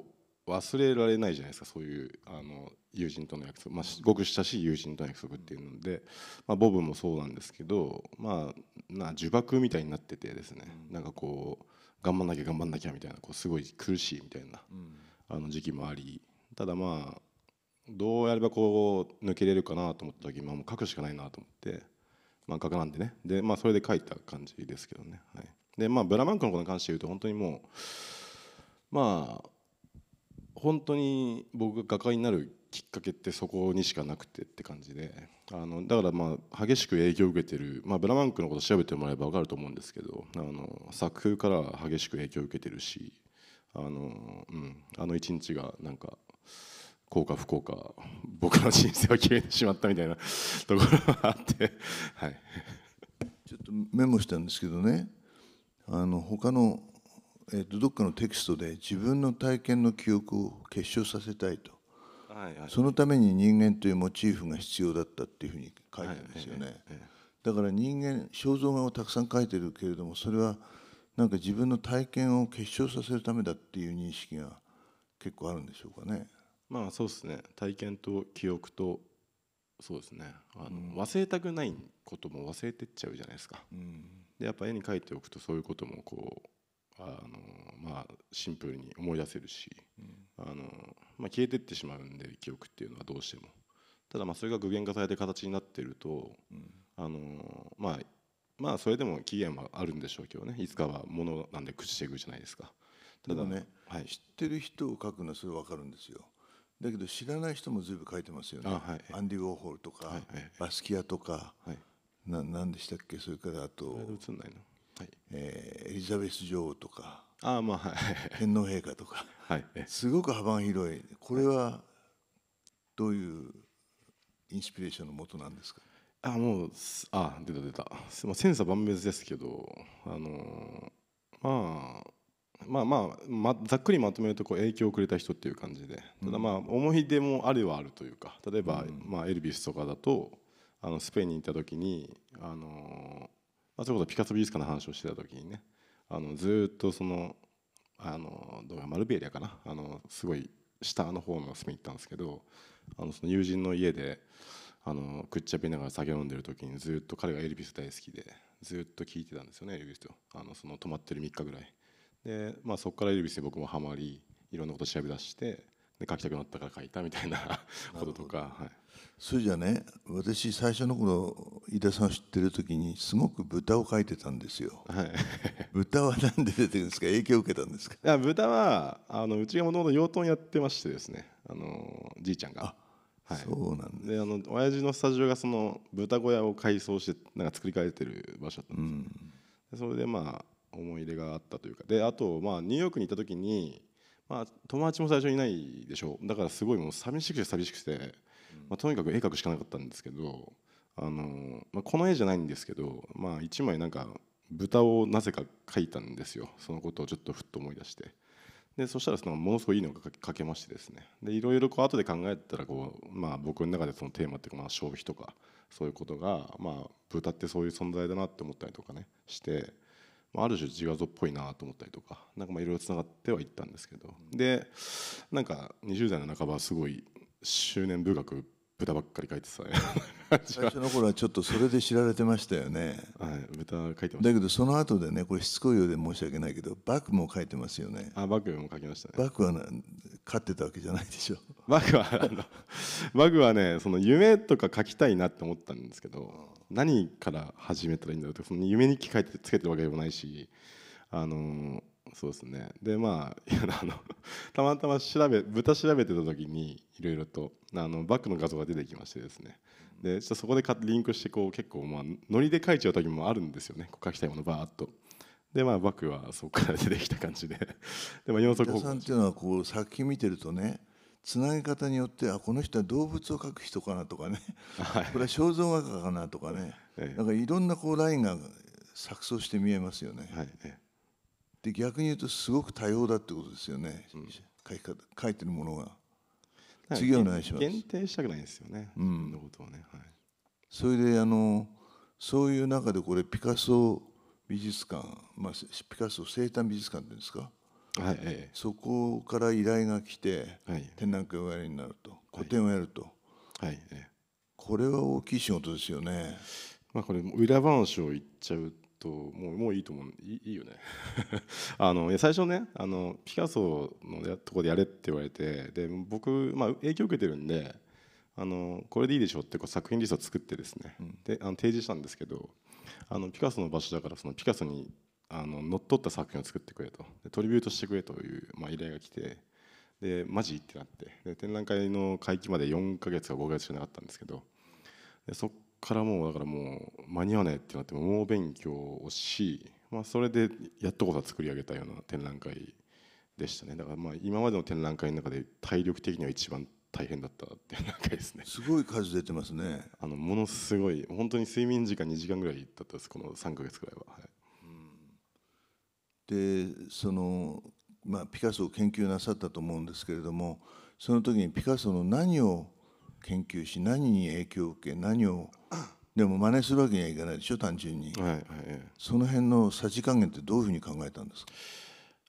忘れられないじゃないですかそういうあの友人との約束、まあ、ごく親しい友人との約束っていうので、まあ、ボブもそうなんですけど、まあ、な呪縛みたいになっててですね、うん、なんかこう頑張んなきゃ頑張んなきゃみたいなこうすごい苦しいみたいな、あの時期もありただまあどうやればこう抜けれるかなと思った時、まあ、もう書くしかないなと思って、まあ、画家なんでねで、まあ、それで書いた感じですけどね、はい、でまあブラマンクのことに関して言うと本当にもうまあ本当に僕が画家になるきっかけってそこにしかなくてって感じであのだからまあ激しく影響を受けてる、まあ、ブラマンクのこと調べてもらえば分かると思うんですけどあの作風から激しく影響を受けてるしあの、うん、あの一日がなんか幸か不幸か僕の人生を決めてしまったみたいな ところがあって、はい、ちょっとメモしたんですけどねあの他の、えー、とどっかのテキストで自分の体験の記憶を結晶させたいとそのために人間というモチーフが必要だったっていうふうに書いてるんですよね。だから人間肖像画をたくさん描いてるけれどもそれはなんか自分の体験を結晶させるためだっていう認識が結構あるんでしょうかね。まあそうですね体験と記憶とそうですねあの、うん、忘れたくないことも忘れてっちゃうじゃないですか。うん、でやっぱ絵に描いておくとそういうこともこうあのまあシンプルに思い出せるし、うん、あの、まあ、消えてってしまうんで記憶っていうのはどうしてもただまあそれが具現化されて形になってると、うん、あのまあまあそれでも期限はあるんでしょうけどねいつかはものなんで朽ちていくじゃないですかただね、はい、知ってる人を書くのはそれ分かるんですよだけど知らない人も随分書いてますよね、はい、アンディ・ウォーホルとか、はい、バスキアとか、はい、な何でしたっけそれからあとんないの、はいえー、エリザベス女王とかあまあ、はい、天皇陛下とかすごく幅が広いこれはどういうインスピレーションのもとなんですかあもうあ出た出た千差万別ですけどあのまあまあまあ、ま、ざっくりまとめるとこう影響をくれた人っていう感じでただまあ思い出もあるはあるというか例えば、まあ、エルビスとかだとあのスペインに行った時にあの、まあ、それこそピカソ美術館の話をしてた時にねあのずっとそのあのどうやマルベリアかなあのすごい下の方の隅ペ行ったんですけどあのその友人の家であのくっちゃべながら酒飲んでる時にずっと彼がエルビス大好きでずっと聴いてたんですよねエルビスとあのその泊まってる3日ぐらいで、まあ、そこからエルビスに僕もハマりいろんなこと調べ出してで書きたくなったから書いたみたいなこととか、はい、それじゃね私最初の頃井田さんを知ってる時にすごく豚を描いてたんですよ、はい、豚は何で出てるんですか影響を受けたんですかいや豚はあのうちがもともと養豚やってましてですねあのじいちゃんが。はい、そうなんであの親父のスタジオがその豚小屋を改装してなんか作り変えてる場所だったんですうん、それでまあ思い入れがあったというかであとまあニューヨークに行った時にまあ、友達も最初いないでしょだからすごいもう寂しくて寂しくて、まあ、とにかく絵描くしかなかったんですけどあの、まあ、この絵じゃないんですけど、まあ、1枚なんか豚をなぜか描いたんですよそのことをちょっとふっと思い出して。でそしたらそのものすごいいいのが書けましてですねでいろいろこう後で考えたらこう、まあ、僕の中でそのテーマっていうかまあ消費とかそういうことが、まあ、豚ってそういう存在だなって思ったりとかねしてある種自画像っぽいなと思ったりとかなんかいろいろつながってはいったんですけどでなんか20代の半ばすごい執念文学豚ばっかり書いてた、ね、最初の頃はちょっとそれで知られてましたよねはい豚書いてましだけどその後でねこれしつこいようで申し訳ないけどバクも書いてますよねあバクも書きましたねバクは飼ってたわけじゃないでしょバクはあのバクはねその夢とか書きたいなって思ったんですけど何から始めたらいいんだろうってその夢に聞かれてつけてるわけでもないしあのそうですねでまああの たまたま調べ豚調べてた時にいろいろとあのバッグの画像が出てきましてですねでそこでリンクしてこう結構まあノリで書いちゃう時もあるんですよねこう書きたいものバーっと。でまあバッグはそこから出てきた感じででも4足さんっていうのはこう作品見てるとねつなげ方によってあこの人は動物を描く人かなとかね、はい、これは肖像画家かなとかね、ええ、なんかいろんなこうラインが錯綜して見えますよね。はい、で逆に言うとすごく多様だってことですよね、うん、描き方描いてるものが。次お願いします。限定したくないんですよね。うん。のことをね。はい。それであのそういう中でこれピカソ美術館、まあ、ピカソ生誕美術館っていうんですかはい、そこから依頼が来て、はい、展覧会をやりになると個展をやると、はい、えこれは大きい仕事ですよね。まあ、これ裏話を言っちゃうともうもういいと思ういいいよね あの最初ねあのピカソのやとこでやれって言われてで僕、まあ、影響受けてるんであのこれでいいでしょうってこう作品リストを作ってですね、うん、であの提示したんですけどあのピカソの場所だからそのピカソにあの乗っ取った作品を作ってくれとトリビュートしてくれという、まあ、依頼が来てでマジってなってで展覧会の会期まで4か月か5か月しかなかったんですけどでそこからもうだからもう間に合わないってなって猛勉強をし、まあ、それでやっとこそ作り上げたような展覧会でしたねだからまあ今までの展覧会の中で体力的には一番大変だった展覧会ですねすごい数出てますねあのものすごい本当に睡眠時間2時間ぐらいだったですこの3か月ぐらいは、はいでその、まあ、ピカソを研究なさったと思うんですけれどもその時にピカソの何を研究し何に影響を受け何をでも真似するわけにはいかないでしょ単純に、はいはい、その辺のさじ加減ってどういうふうに考えたんですか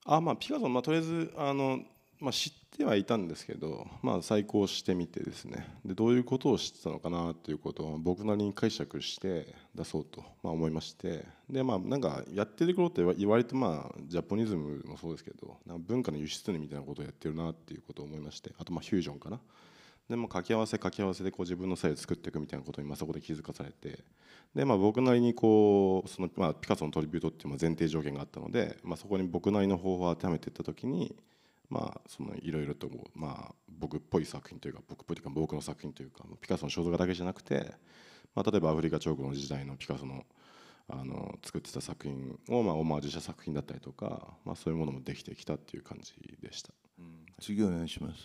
あまあ、ピカソ、まあ、とりあえずあのまあ、知ってはいたんですけど、まあ、再考してみてですねでどういうことを知ってたのかなということを僕なりに解釈して出そうと、まあ、思いましてで、まあ、なんかやってることって言われて、まあ、ジャポニズムもそうですけどなんか文化の輸出にみたいなことをやってるなっていうことを思いましてあとまあフュージョンかな。でも掛け合わせ掛け合わせでこう自分のさえ作っていくみたいなことにまそこで気づかされてで、まあ、僕なりにこうその、まあ、ピカソのトリビュートっていう前提条件があったので、まあ、そこに僕なりの方法を当てはめていった時に、まあ、そのいろいろとまあ、僕っぽい作品というか僕っぽいというか僕の作品というかピカソの肖像画だけじゃなくて、まあ、例えばアフリカ彫刻の時代のピカソのあの作ってた作品を、まあ、オマージュした作品だったりとか、まあ、そういうものもできてきたっていう感じでした、うん、次お願いします、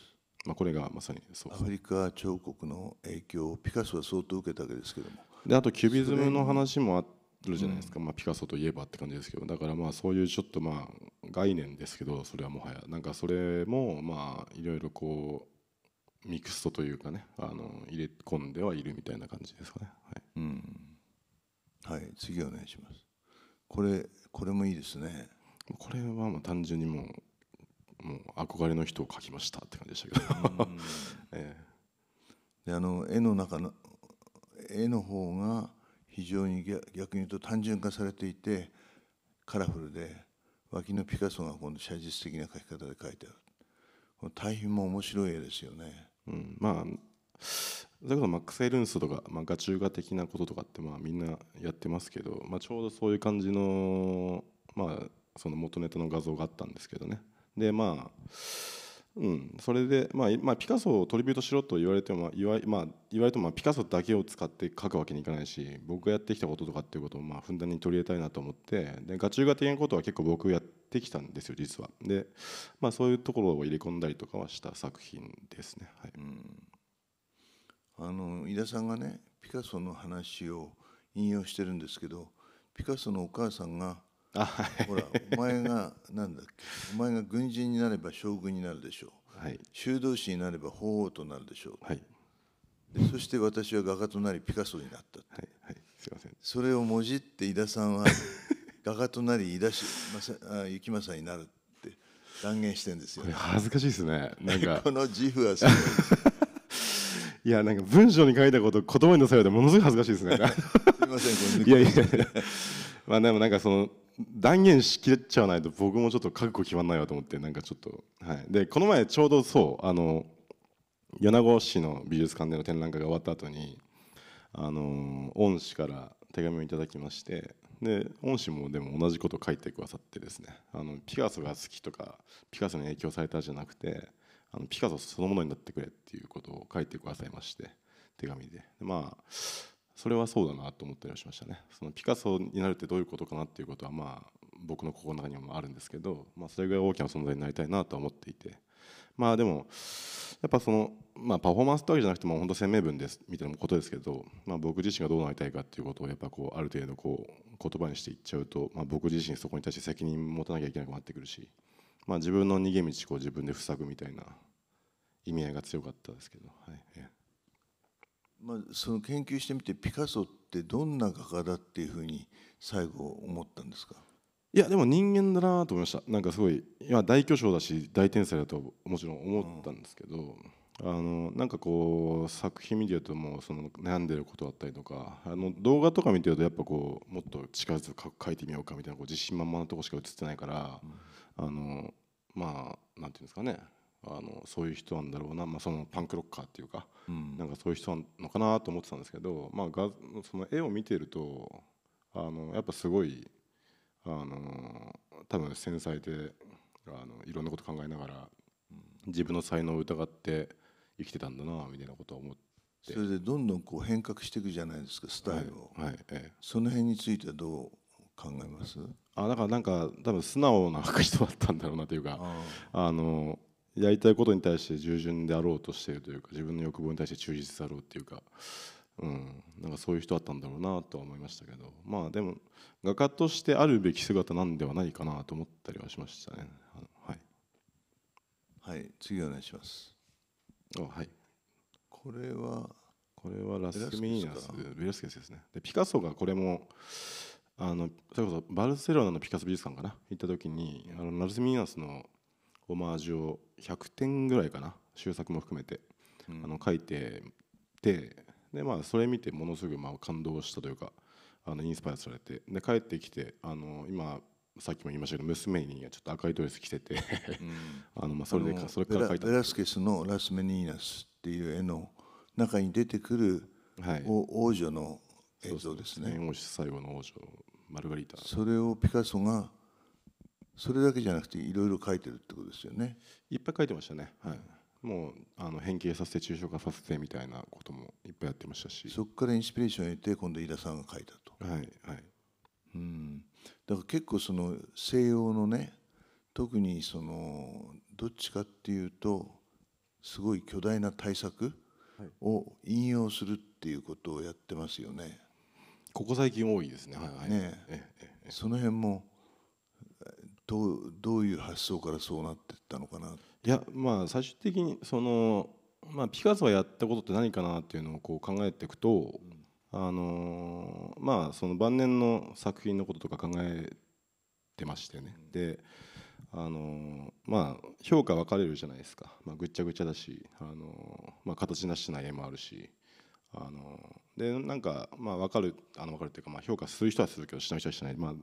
まあ、これがまさにそうアフリカ彫刻の影響をピカソは相当受けたわけですけどもであとキュビズムの話もあっるじゃないですか、うん、まあ、ピカソといえばって感じですけどだからまあそういうちょっとまあ概念ですけどそれはもはやなんかそれもまあいろいろこうミクストというかねあの入れ込んではいるみたいな感じですかねはい、うん、はい、次お願いしますこれこれもいいですねこれはま単純にもうもう憧れの人を描きましたって感じでしたけど ええ、であの絵の中の絵の方が非常に逆に言うと単純化されていてカラフルで脇のピカソが今度写実的な描き方で描いてあるこの大変も面白い絵ですよね。うん、まあそれこそマックス・エルンスとか、まあ、ガチューガ的なこととかってまあみんなやってますけど、まあ、ちょうどそういう感じの,、まあその元ネタの画像があったんですけどねでまあうん、それで、まあまあ、ピカソをトリビュートしろと言われても、言わまあ、言われてもピカソだけを使って書くわけにいかないし僕がやってきたこととかっていうことをまあふんだんに取り入れたいなと思ってでガチューガ的なことは結構僕やってきたんですよ実はで、まあ、そういうところを入れ込んだりとかはした作品ですね、はい、うんあの井田さんがねピカソの話を引用してるんですけどピカソのお母さんがあほらお前がなんだっけお前が軍人になれば将軍になるでしょう、はい、修道士になれば法王となるでしょう、はい、でそして私は画家となりピカソになったって、はいはい、すいませんそれをもじって井田さんは 画家となり井田しあ雪政になるって断言してんですよ、ね、恥ずかしいですねなんか この自負はすごい いやなんか文章に書いたこと言葉に出されてものすごい恥ずかしいですねすみませんこのいやいやまあでもなんかその断言しきれちゃわないと僕もちょっと覚悟決まんないわと思ってなんかちょっと、はい、でこの前ちょうどそうあの米子市の美術館での展覧会が終わった後にあの恩師から手紙をいただきましてで恩師もでも同じことを書いてくださってですねあのピカソが好きとかピカソに影響されたじゃなくてあのピカソそのものになってくれっていうことを書いてくださいまして手紙でまあそれはそうだなと思ったりしましたねそのピカソになるってどういうことかなっていうことはまあ僕の心の中にもあるんですけど、まあ、それぐらい大きな存在になりたいなと思っていてまあでもやっぱその、まあ、パフォーマンスってわけじゃなくても本当鮮明文ですみたいなことですけど、まあ、僕自身がどうなりたいかっていうことをやっぱこうある程度こう言葉にしていっちゃうと、まあ、僕自身そこに対して責任持たなきゃいけなくなってくるし、まあ、自分の逃げ道こう自分で塞ぐみたいな意味合いが強かったですけど。はいまあ、その研究してみてピカソってどんな画家だっていうふうに最後思ったんですかいやでも人間だなと思いましたなんかすごい今大巨匠だし大天才だともちろん思ったんですけど、うん、あのなんかこう作品見てるともその悩んでることだったりとかあの動画とか見てるとやっぱこうもっと近づく描いてみようかみたいなこう自信満々なとこしか映ってないから、うん、あのまあなんていうんですかねあのそういう人なんだろうな、まあ、そのパンクロッカーっていうか、うん、なんかそういう人なのかなと思ってたんですけど、まあ、がその絵を見てるとあのやっぱすごいあの多分繊細であのいろんなこと考えながら自分の才能を疑って生きてたんだなみたいなことは思って。それでどんどんこう変革していくじゃないですかスタイルを、はいはいええ、その辺についてはどう考えますあだからなんか多分素直な人だったんだろうなというかあのやりたいことに対して従順であろうとしているというか自分の欲望に対して忠実だろうっていうか、うん、なんかそういう人だったんだろうなとは思いましたけどまあでも画家としてあるべき姿なんではないかなと思ったりはしましたね。はいはい、次お願いします。あはい、これはこれはラスミニーナスベラスケスですねでピカソがこれもあのそれこそバルセロナのピカソ美術館かな行った時にあのラスミニーナスのオマージュを100点ぐらいかな修作も含めて、うん、あの書いててで、まあ、それ見てものすごくまあ感動したというかあのインスパイアされてで帰ってきてあの今さっきも言いましたけど娘にちょっと赤いドレス着ててうん、あのまあそれでそれから書いたラスケスの「ラスメニーナス」っていう絵の中に出てくる、はい、王女の映像ですねです最後の王女マルガリータそれをピカソが「それだけじゃなくていろいろ書いてるってことですよねいっぱい書いてましたね、はい、もうあの変形させて抽象化させてみたいなこともいっぱいやってましたしそこからインスピレーションを得て今度飯田さんが書いたとはいはいうんだから結構その西洋のね特にそのどっちかっていうとすごい巨大な対策を引用するっていうことをやってますよね、はい、ここ最近多いですねはいはいね、ええええ、その辺もどうどういう発想からそうなっていったのかないやまあ最終的にその、まあ、ピカソがやったことって何かなっていうのをこう考えていくと、うん、あのまあその晩年の作品のこととか考えてましてね、うん、であのまあ評価分かれるじゃないですか、まあ、ぐっちゃぐちゃだしあの、まあ、形なしな絵もあるしあのでなんかまあ分かるあの分かるっていうかまあ評価する人はするけどしない人はしない、まあ、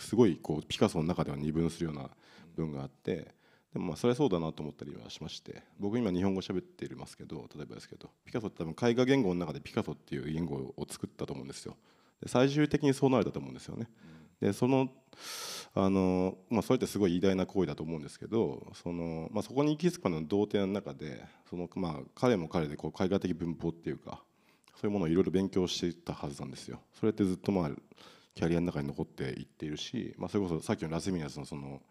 すごいこうピカソの中では二分するような文分があって。でもまあそれはそうだなと思ったりはしまして僕今日本語喋っていますけど例えばですけどピカソって多分絵画言語の中でピカソっていう言語を作ったと思うんですよで最終的にそうなれたと思うんですよね、でそのあの、まあ、それってすごい偉大な行為だと思うんですけどその、まあ、そこに行き着くまでの童貞の中でその、まあ、彼も彼でこう絵画的文法っていうかそういうものをいろいろ勉強していたはずなんですよ。それってずっとまあキャリアの中に残っていっているし、まあ、それこそさっきのラスミナスのその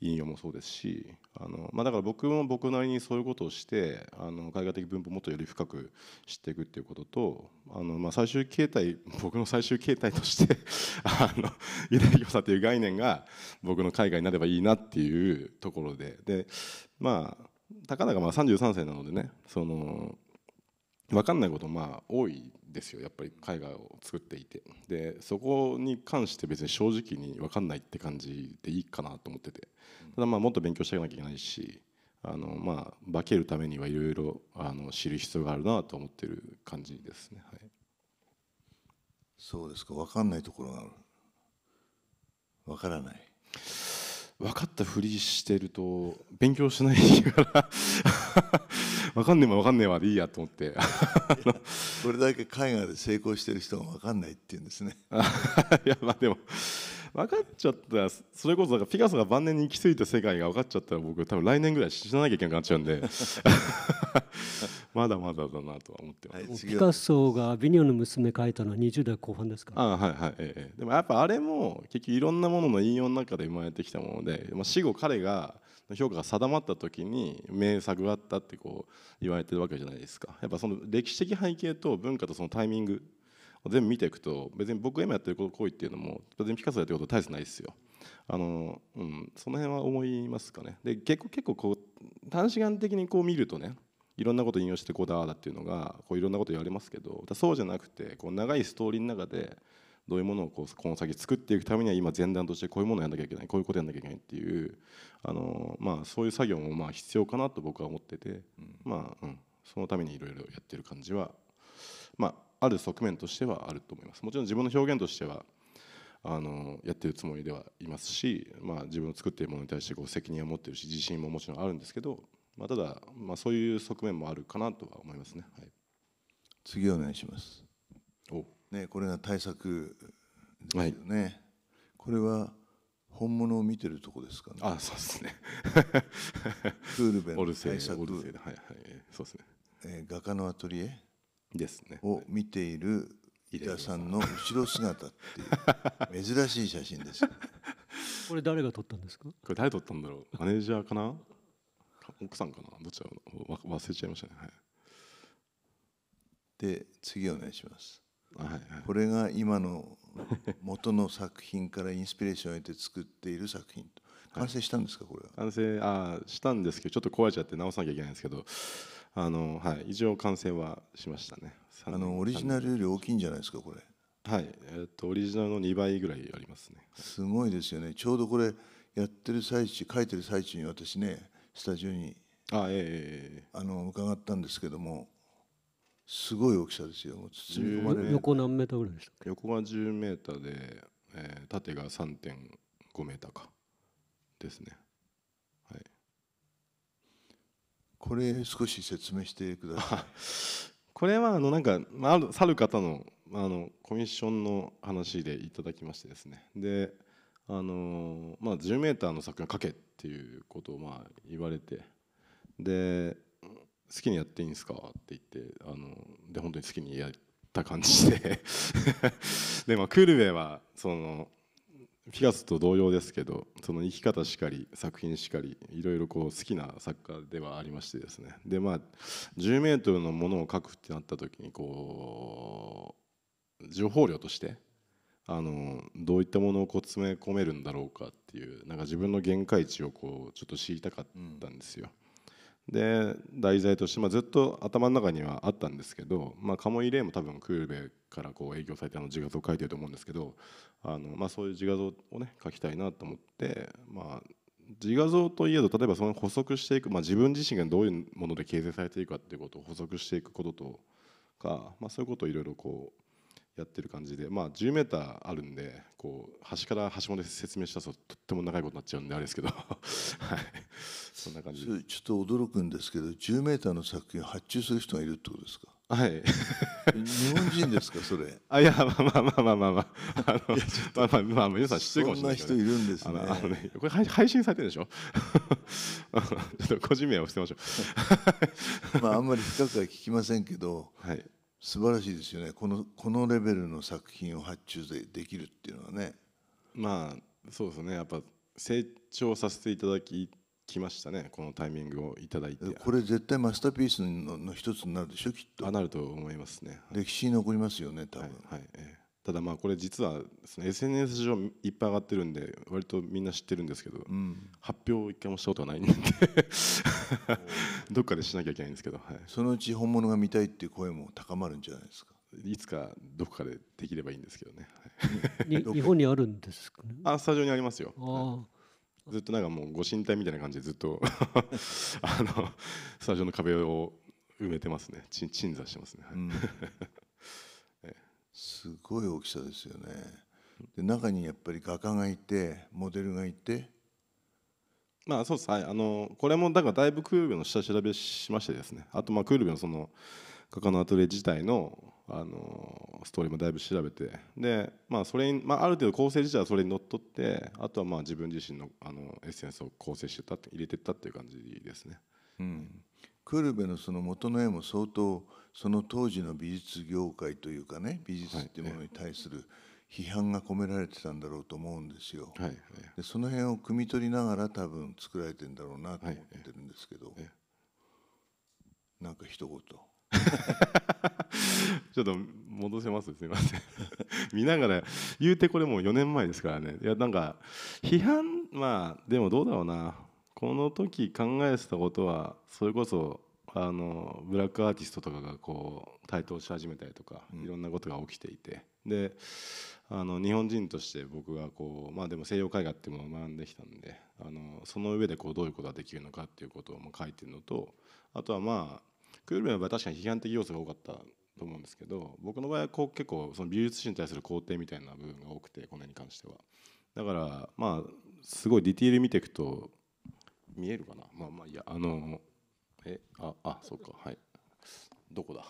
引用もそうですしあの、まあ、だから僕も僕なりにそういうことをしてあの外画的分布をもっとより深く知っていくっていうこととあの、まあ、最終形態 僕の最終形態として あのユダヤ教さという概念が僕の海外になればいいなっていうところででまあたかだかまあ33歳なのでねその分かんないことまあ多いですよやっぱり絵画を作っていてでそこに関して別に正直に分かんないって感じでいいかなと思っててただまあもっと勉強していかなきゃいけないしあのまあ化けるためにはいろいろ知る必要があるなと思ってる感じですね、はい、そうですか分かんないところがある分からない分かったふりしてると勉強しないから分かんねえわ分かんねえわでいいやと思って これだけ海外で成功してる人が分かんないっていうんですね いやまあでも分かっちゃったらそれこそピカソが晩年に行き着いた世界が分かっちゃったら僕多分来年ぐらい死ななきゃいけなくなっちゃうんで まだまだだなとは思ってます、はい、ピカソが「ビニオの娘」書いたのは20代後半ですかあはいはい、ええ、でもやっぱあれも結局いろんなものの引用の中で生まれてきたもので、まあ、死後彼が評価が定まった時に名作があったってこう言われてるわけじゃないですかやっぱその歴史的背景と文化とそのタイミングを全部見ていくと別に僕が今やってる行為っていうのも別にピカソやってること大切ないですよあの、うん、その辺は思いますかねで結構結構こう短視眼的にこう見るとねいろんなこと引用してこうだだっていうのがこういろんなこと言われますけどそうじゃなくてこう長いストーリーの中でどういうものをこうこの先作っていくためには今前段としてこういうものをやんなきゃいけないこういうことやんなきゃいけないっていうあの、まあ、そういう作業もまあ必要かなと僕は思ってて、まあ、うん、そのためにいろいろやってる感じは、まあ、ある側面としてはあると思います。もちろん自分の表現としてはあのやってるつもりではいますし、まあ、自分の作っているものに対してこう責任を持ってるし自信ももちろんあるんですけど、まあ、ただ、まあ、そういう側面もあるかなとは思いますね。はい、次お願いしますおね、これが対策ですよね、はい、これは本物を見てるとこですかねあそうですねクールベンの大作オルセイはいはいそうですね、えー、画家のアトリエですねを見ている井田さんの後ろ姿っていう珍しい写真ですこれ誰が撮ったんですかこれ誰撮ったんだろうマネージャーかな奥さんかなどちだ忘れちゃいましたねはいで次お願いしますこれが今の元の作品からインスピレーションを得て作っている作品と完成したんですかこれは完成あしたんですけどちょっと壊れちゃって直さなきゃいけないんですけどあの、はい、一応完成はしましたねあのオリジナルより大きいんじゃないですかこれはい、えー、っとオリジナルの2倍ぐらいありますねすごいですよねちょうどこれやってる最中書いてる最中に私ねスタジオにあ、えー、あの伺ったんですけどもすごい大きさですよ。包み込まれ横何メーターぐらいでしたっけ？横が十メーターで、えー、縦が三点五メーターかですね。はい。これ少し説明してください。これはあのなんかまある去る方のあのコミッションの話でいただきましてですね。で、あのまあ十メーターの作品を書けっていうことをまあ言われて、で。好きにやっていいんですか?」って言ってあので本当に好きにやった感じで で、まあ、クールウイはそのピカソと同様ですけどその生き方しかり作品しかりいろいろこう好きな作家ではありましてですねでまあ10メートルのものを書くってなった時にこう情報量としてあのどういったものをこう詰め込めるんだろうかっていうなんか自分の限界値をこうちょっと知りたかったんですよ。うんで題材として、まあ、ずっと頭の中にはあったんですけど、まあ、鴨居例も多分クールベからこう影響されてあの自画像を描いてると思うんですけどあの、まあ、そういう自画像をね描きたいなと思って、まあ、自画像といえど例えばその補足していく、まあ、自分自身がどういうもので形成されていくかっていうことを補足していくこととか、まあ、そういうことをいろいろこうやってる感じで、まあ、10 m あるんでこう端から端まで説明したととっても長いことになっちゃうんであれですけど はいそんな感じちょっと驚くんですけど10 m の作品を発注する人がいるってことですかはい日本人ですかそれ あいやまあまあまあまあまあまああのまあまあまあ皆さん知ってるかもしれない、そんな人いるんですねあのねこれ配信されてるでしょ ちょっと個人名を伏せましょうまああんまり深くは聞きませんけど、はい、素晴らしいですよねこのこのレベルの作品を発注でできるっていうのはねまあそうですねやっぱ成長させていただききましたねこのタイミングをいただいてこれ絶対マスターピースのの一つになるでしょきっとあなると思いますね、はい、歴史に残りますよね多分はい、はいええただまあこれ実はその SNS 上いっぱい上がってるんで割とみんな知ってるんですけど、うん、発表を一回もしたことはないんで どっかでしなきゃいけないんですけど、はい、そのうち本物が見たいっていう声も高まるんじゃないですかいつかどこかでできればいいんですけどね 日本にあるんですかねあスタジオにありますよ、はい、ずっとなんかもうご神体みたいな感じでずっと あのスタジオの壁を埋めてますね鎮座してますね、うんすごい大きさですよねで中にやっぱり画家がいてモデルがいてまあそうですはいあのこれもだからだいぶクールビの下調べしましてですねあとまあクールビのその画家のアトリエ自体のあのストーリーもだいぶ調べてで、まあそれまあ、ある程度構成自体はそれにのっとってあとはまあ自分自身のあのエッセンスを構成してた入れてったっていう感じですね。うん、クールビのその元の絵も相当その当時の美術業界というかね美術っていうものに対する批判が込められてたんだろうと思うんですよ。はいはい、でその辺を汲み取りながら多分作られてんだろうなと思ってるんですけど、はいなんか一言。ちょっと戻せますすいません 見ながら言うてこれもう4年前ですからねいやなんか批判まあでもどうだろうなこの時考えてたことはそれこそあのブラックアーティストとかがこう台頭し始めたりとか、いろんなことが起きていてであの日本人として僕がこう、まあ、でも西洋絵画っていうものを学んできたんであのその上でこうどういうことができるのかっていうことをまあ書いてるのとあとはまあクールメンは確かに批判的要素が多かったと思うんですけど僕の場合はこう結構その美術史に対する肯定みたいな部分が多くてこの絵に関しては。だからまあすごいディティール見ていくと見えるかなまあまあいやあのえああそっかはいどこだ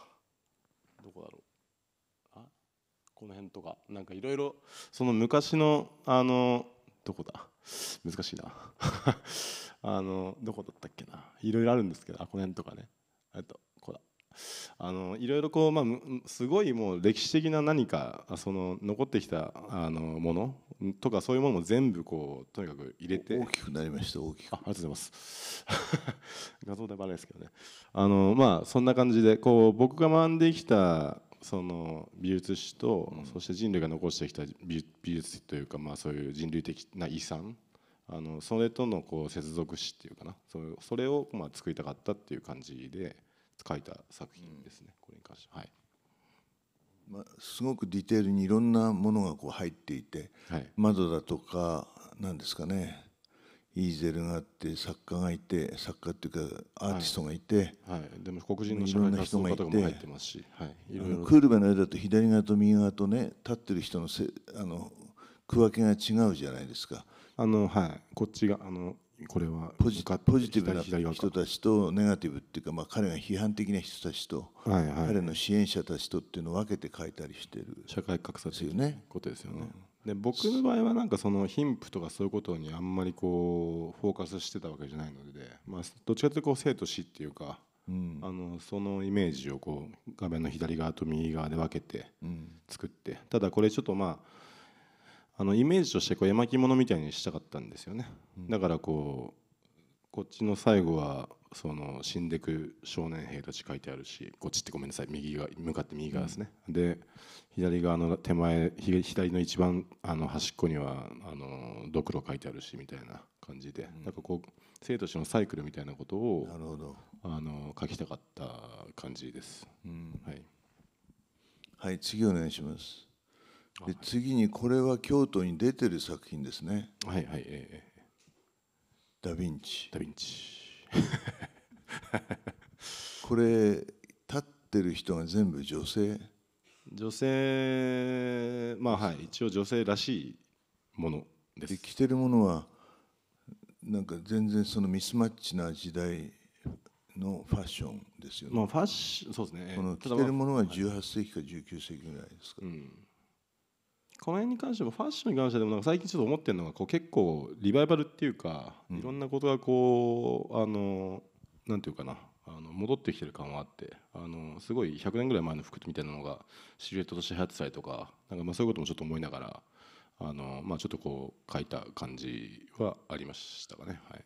どこだろうあこの辺とかなんかいろいろその昔のあのどこだ難しいな あのどこだったっけないろいろあるんですけどあこの辺とかねえっとこだあのいろいろこう、まあ、すごいもう歴史的な何かその残ってきたあのものとかそういうものも全部こうとにかく入れて大きくなりました大きくあありがとうございます 画像でバレですけどねあのまあそんな感じでこう僕が学んできたその美術史と、うん、そして人類が残してきた美術史というか、まあ、そういう人類的な遺産あのそれとのこう接続詞っていうかなそれをまあ作りたかったっていう感じで書いた作品ですね、うん、これに関しては。はいすごくディテールにいろんなものがこう入っていて、はい、窓だとか何ですかねイーゼルがあって作家がいて作家っていうかアーティストがいて、はい、はい、でも黒人の社会活動家とかも入ってますし、はい、いろいろクールベの絵だと左側と右側とね立ってる人のせあの区分けが違うじゃないですか。あのはい、こっちがあのこれはポジポジティブな人たちとネガティブっていうか、まあ、彼が批判的な人たちと、はいはい、彼の支援者たちとっていうのを分けて書いたりしてる社会格差ということですよね。で僕の場合はなんかその貧富とかそういうことにあんまりこうフォーカスしてたわけじゃないので、まあ、どっちかというと生と死っていうか、うん、あのそのイメージをこう画面の左側と右側で分けて作って、ただこれちょっとまああのイメージとしてこう絵巻物みたいにしたかったんですよね、だからこうこっちの最後はその死んでく少年兵たち書いてあるしこっちってごめんなさい右が向かって右側ですね、うん、で左側の手前左の一番あの端っこにはあのドクロ書いてあるしみたいな感じで、うん、なんかこう生と死のサイクルみたいなことをなるほどあの書きたかった感じです、うん、はい、はい、次お願いしますで次にこれは京都に出てる作品ですね。はいはい、ええ。ダヴィンチ。ダヴィンチ。これ立ってる人が全部女性。女性まあはい一応女性らしいものです。で着てるものはなんか全然そのミスマッチな時代のファッションですよね。まあファッションそうですね。この着てるものは18世紀か19世紀ぐらいですか。はいうんこの辺に関してもファッションに関してでもなんか最近ちょっと思ってるのがこう結構リバイバルっていうか、いろんなことがこうあのなんていうかなあの戻ってきてる感はあってあのすごい100年ぐらい前の服みたいなのがシルエットとして流行ってたりとかなんかまあそういうこともちょっと思いながらあの、まあ、ちょっとこう書いた感じはありましたかね。はい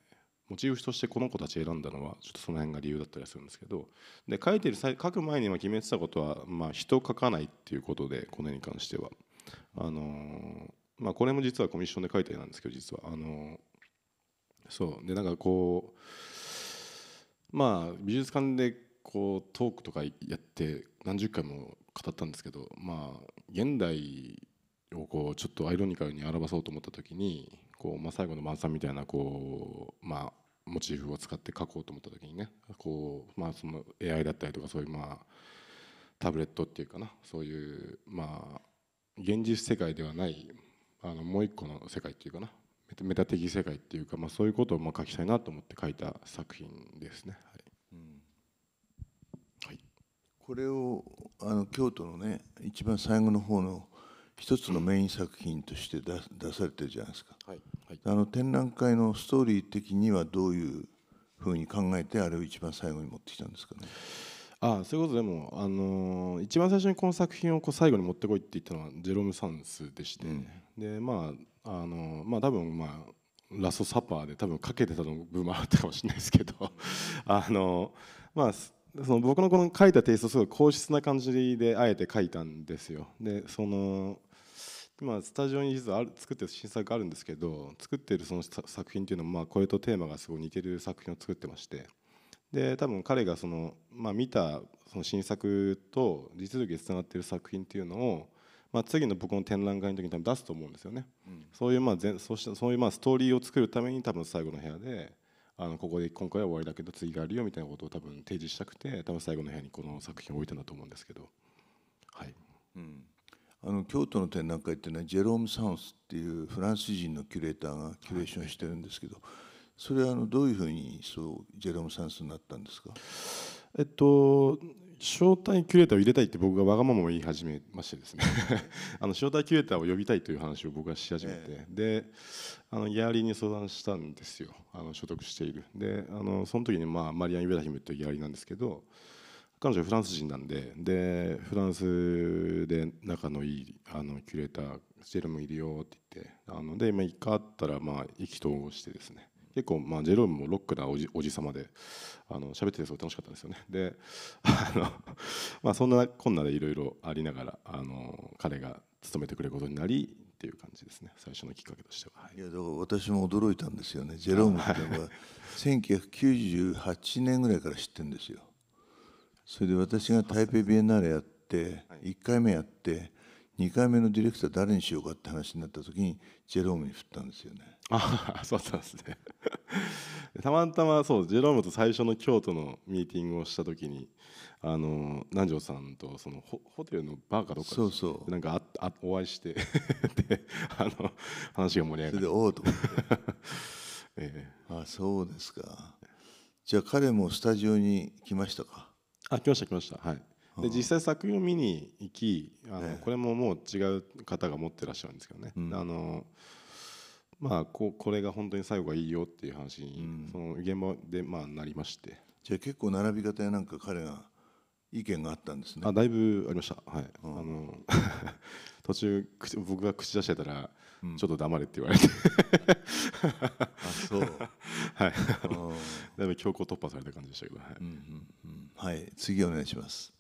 モチーフとしてこの子たち選んだのはちょっとその辺が理由だったりするんですけどで書いてる書く前には決めてたことは、まあ、人書かないっていうことでこの絵に関してはあのまあ、これも実はコミッションで書いた絵なんですけど実はあのそうでなんかこうまあ美術館でこうトークとかやって何十回も語ったんですけどまあ現代をこうちょっとアイロニカルに表そうと思った時にこう、まあ、最後の晩餐みたいなこうまあモチーフを使って描こうと思った時にねこう、まあ、その AI だったりとかそういうまあタブレットっていうかなそういうまあ現実世界ではないあのもう一個の世界っていうかなメタ的世界っていうか、まあ、そういうことをまあ書きたいなと思って書いた作品ですね。はいうんはい、これをあの京都のね一番最後の方の一つのメイン作品として出出されてるじゃないですか、はいはい、あの展覧会のストーリー的にはどういうふうに考えてあれを一番最後に持ってきたんですかね。あそういうことでも、あの一番最初にこの作品をこう最後に持ってこいって言ったのはジェロム・サンスでして、うん、でまあ、あのまあ多分まあラストサパーで多分かけてたの部分もあったかもしれないですけど あのまあその僕のこの書いたテイストすごい硬質な感じであえて書いたんですよでその今スタジオに実はある作ってる新作あるんですけど作ってるその作品っていうのもまあこれとテーマがすごい似てる作品を作ってましてで多分彼がその、まあ、見たその新作と地続きでつながっている作品っていうのを、まあ、次の僕の展覧会の時に多分出すと思うんですよね、うん、そういうまあそうしたそういうまあストーリーを作るために多分最後の部屋であのここで今回は終わりだけど次があるよみたいなことを多分提示したくて多分最後の部屋にこの作品を置いたんだと思うんですけど、はいうん、あの京都の展覧会っていうのはジェローム・サウスっていうフランス人のキュレーターがキュレーションしてるんですけど、はいそれはあのどういうふうにそうジェロム・サンスになったんですか、えっと、招待キュレーターを入れたいって僕がわがままを言い始めましてですね あの招待キュレーターを呼びたいという話を僕がし始めて、えであのギャラリーに相談したんですよあの所得しているであのその時に、まあ、マリアン・イベラヒムというギャラリーなんですけど彼女はフランス人なんででフランスで仲のいいあのキュレータージェルムいるよって言ってあので今一回会ったらまあ意気投合してですね結構まあジェロームもロックなおじおじ様であの喋っててすごい楽しかったんですよねで あのまあそんなこんなでいろいろありながらあの彼が勤めてくれることになりっていう感じですね最初のきっかけとしては、はい、いやだから私も驚いたんですよねジェロームっていうのは1998年ぐらいから知ってるんですよそれで私が台北ビエンナーレやって1回目やって2回目のディレクター誰にしようかって話になった時にジェロームに振ったんですよねあ そうだったんですね たまたまそうジェロームと最初の京都のミーティングをした時にあの南條さんとそのホホテルのバーかどっかそうそうなんかああお会いして であの話が盛り上がってそれでおおと思って、えー、あそうですかじゃあ彼もスタジオに来ましたかあ来ました来ましたはいで実際作品を見に行きあの、これももう違う方が持ってらっしゃるんですけどね、うん、あのまあ、ここれが本当に最後がいいよっていう話に、その現場でまあなりましてじゃあ結構並び方やなんか彼が意見があったんですねあだいぶありましたはい、うん、あの 途中僕が口出してたら、うん、ちょっと黙れって言われてあそう はいだいぶ強行突破された感じでしたけどはい、うんうんうん、はい、次お願いします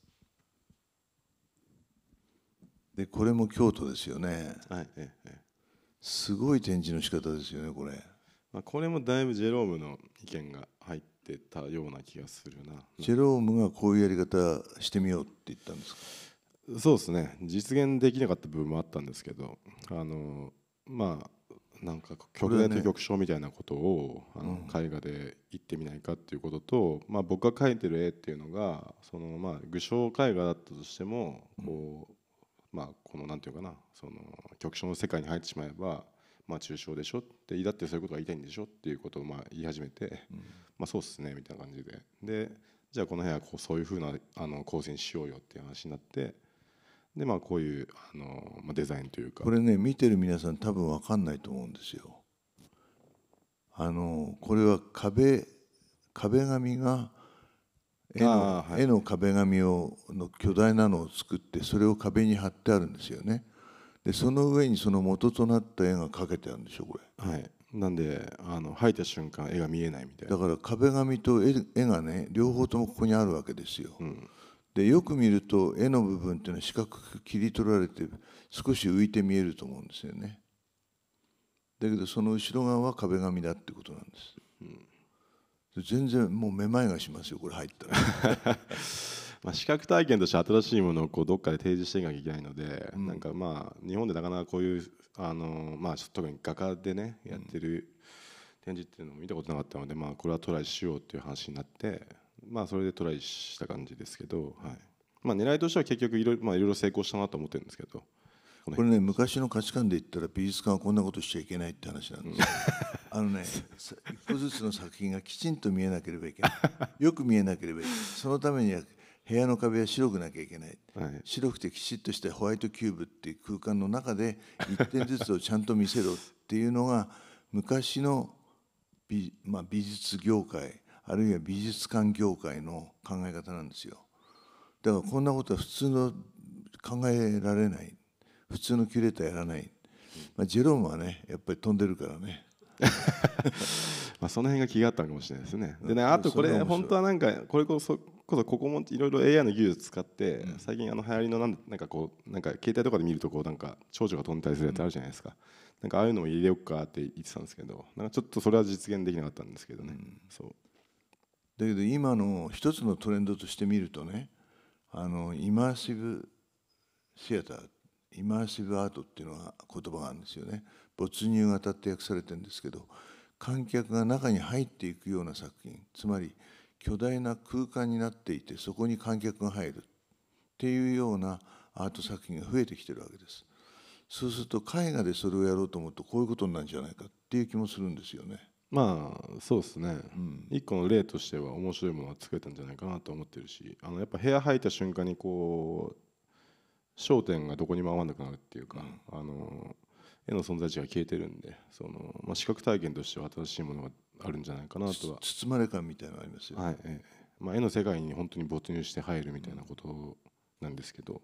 でこれも京都ですよねはいええええすごい展示の仕方ですよねこれ。まあ、これもだいぶジェロームの意見が入ってたような気がするな。ジェロームがこういうやり方してみようって言ったんですかそうですね実現できなかった部分もあったんですけどあのまあなんか曲大と曲賞みたいなことを、あの絵画で言ってみないかっていうことと、まあ、僕が描いてる絵っていうのがその、まあ、具象絵画だったとしてもこまあ、この何て言うかなその局所の世界に入ってしまえば、まあ、中傷でしょってだってそういうことが言いたいんでしょっていうことをまあ言い始めて、うん、まあ、そうっすねみたいな感じででじゃあこの辺はこうそういうふうなあの構成にしようよっていう話になってで、まあ、こういうあの、まあ、デザインというかこれね見てる皆さん多分分かんないと思うんですよ。あのこれは壁壁紙が絵のはい、絵の壁紙をの巨大なのを作ってそれを壁に貼ってあるんですよねでその上にその元となった絵が描けてあるんでしょこれはいなんであの吐いた瞬間絵が見えないみたいなだから壁紙と絵がね両方ともここにあるわけですよ、うん、でよく見ると絵の部分っていうのは四角く切り取られて少し浮いて見えると思うんですよねだけどその後ろ側は壁紙だってことなんです、うん全然もうめまいがしますよこれ入ったら まあ視覚体験として新しいものをこうどっかで提示していかなきゃいけないので、うん、なんかまあ日本でなかなかこういうあのまあ特に画家でねやってる展示っていうのも見たことなかったのでまあこれはトライしようっていう話になってまあそれでトライした感じですけどはいまあ狙いとしては結局いろいろ成功したなと思ってるんですけどこれね昔の価値観で言ったら美術館はこんなことしちゃいけないって話なんです、よ。あのね一個ずつの作品がきちんと見えなければいけないよく見えなければいけないそのためには部屋の壁は白くなきゃいけない、はい、白くてきちっとしたホワイトキューブっていう空間の中で1点ずつをちゃんと見せろっていうのが昔の美,、まあ、美術業界あるいは美術館業界の考え方なんですよだからこんなことは普通の考えられない普通のキュレーターやらない、まあ、ジェロームはねやっぱり飛んでるからね まあその辺が気があったかもしれないですねでねあとこれ本当はなんかこれこそこそここもいろいろ AI の技術使って、最近あの流行りのなんなんかこうなんか携帯とかで見るとこうなんか長女が飛んだりするやつあるじゃないですか、なんかああいうのも入れようかって言ってたんですけどなんかちょっとそれは実現できなかったんですけどね、うん、そうだけど今の一つのトレンドとして見るとねあのイマーシブシアターっイマーシブアートっていうのは言葉があるんですよね没入型って訳されてるんですけど観客が中に入っていくような作品つまり巨大な空間になっていてそこに観客が入るっていうようなアート作品が増えてきてるわけですそうすると絵画でそれをやろうと思うとこういうことになるんじゃないかっていう気もするんですよねまあそうですね、うん、一個の例としては面白いものは作れたんじゃないかなと思ってるしあのやっぱ部屋入った瞬間にこう焦点がどこにも合わなくなるっていうか、あの絵の存在値が消えてるんでその、まあ、視覚体験としては新しいものがあるんじゃないかなとは包まれ感みたいなのありますよね、はいええまあ、絵の世界に本当に没入して入るみたいなことなんですけど、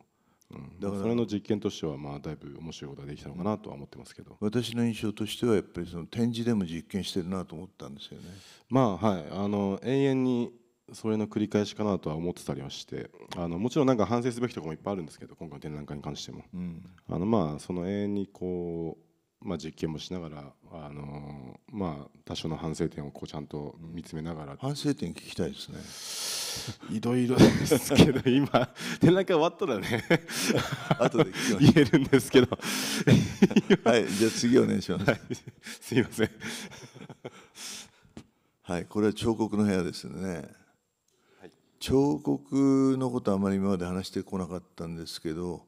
うん、だからそれの実験としてはまあだいぶ面白いことができたのかなとは思ってますけど私の印象としてはやっぱりその展示でも実験してるなと思ったんですよねまあはいあの永遠にそれの繰り返しかなとは思ってたりはしてあのもちろんなんか反省すべきとこもいっぱいあるんですけど今回の展覧会に関しても、うん、あのまあその永遠にこう、まあ、実験もしながらあの、まあ、多少の反省点をこうちゃんと見つめながら、うん、反省点聞きたいですね いろいろですけど 今展覧会終わったらね 後で言えるんですけどはいじゃあ次お願いします、はい、すいませんはいこれは彫刻の部屋ですよね彫刻のことはあまり今まで話してこなかったんですけど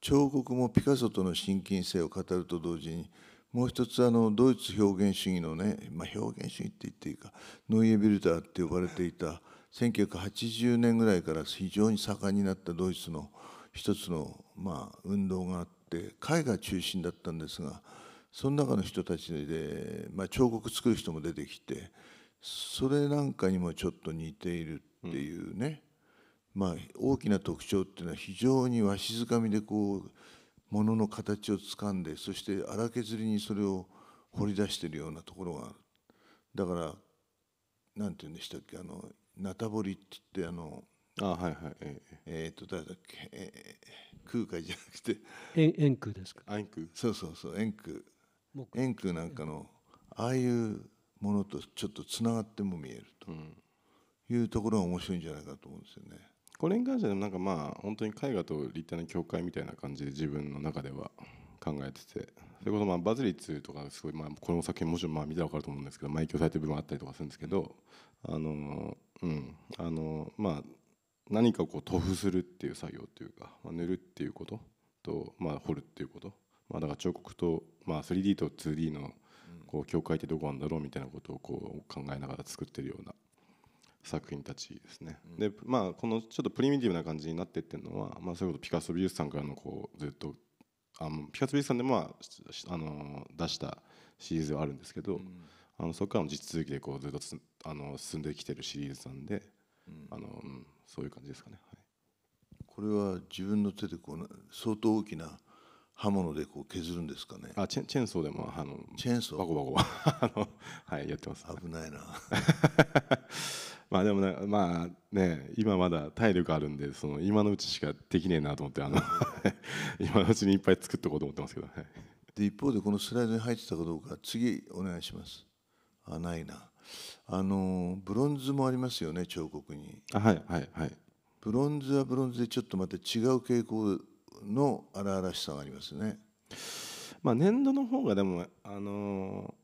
彫刻もピカソとの親近性を語ると同時にもう一つあのドイツ表現主義のね、まあ、表現主義って言っていいかノイエビルターって呼ばれていた1980年ぐらいから非常に盛んになったドイツの一つの、まあ、運動があって絵画中心だったんですがその中の人たちで、まあ、彫刻作る人も出てきてそれなんかにもちょっと似ているっていうね、うん、まあ、大きな特徴っていうのは非常にわしづかみでこうものの形をつかんでそして荒削りにそれを掘り出してるようなところがあるだから何て言うんでしたっけあのナタぼりって言ってあのあはいはいえー、えー、と誰だっけ、えー、空海じゃなくて円空ですか円空そうそうそう円空円空なんかのああいうものとちょっとつながっても見えると、うん、いうところが面白いんじゃないかと思うんですよね。これに関してなんかまあ本当に絵画と立体の境界みたいな感じで自分の中では考えててそれこそまあバズリッツとかすごいまあこの作品もちろんまあ見たら分かると思うんですけど影響されてる部分あったりとかするんですけどあのうんあのまあ何かこう塗布するっていう作業というか、まあ、塗るっていうことと、まあ、彫るっていうこと、まあ、だから彫刻と、まあ、3D と 2D のこう境界ってどこなんだろうみたいなことをこう考えながら作ってるような作品たちですね、うん、でまあこのちょっとプリミティブな感じになってってるのは、まあ、そういうことピカソ美術さんからのこうずっとあのピカソ美術さんでまあ、あの出したシリーズはあるんですけど、うん、あのそこからの実続きでこうずっとあの進んできてるシリーズなんで、うん、あのそういう感じですかね、はい、これは自分の手でこう相当大きな刃物でこう削るんですかね。あ、チェチェーンソーでもあのチェーンソーバコバコ あのはいやってます。危ないな。まあでもねまあね今まだ体力あるんでその今のうちしかできねえなと思ってあの 今のうちにいっぱい作ってとこうと思ってますけど、ね。で一方でこのスライドに入ってたかどうか次お願いします。あないな。あのブロンズもありますよね彫刻に。あはいはいはい。ブロンズはブロンズでちょっとまた違う傾向の荒々しさがありますね。まあ、粘土の方がでも、あの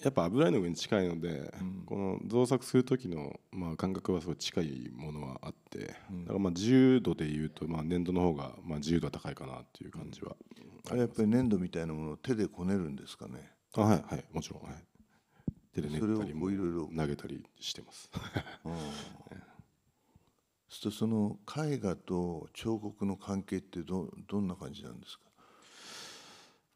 ー、やっぱ油絵の具に近いので、うん、この造作する時の、まあ、感覚はすごい近いものはあって、うん、だからまあ自由度でいうと、まあ、粘土の方がまあ自由度は高いかなっていう感じはあ、あれやっぱり粘土みたいなものを手でこねるんですかねあはいはいもちろん、はい、手で練ったりも投げたりしてます。とその絵画と彫刻の関係ってどどんな感じなんですか、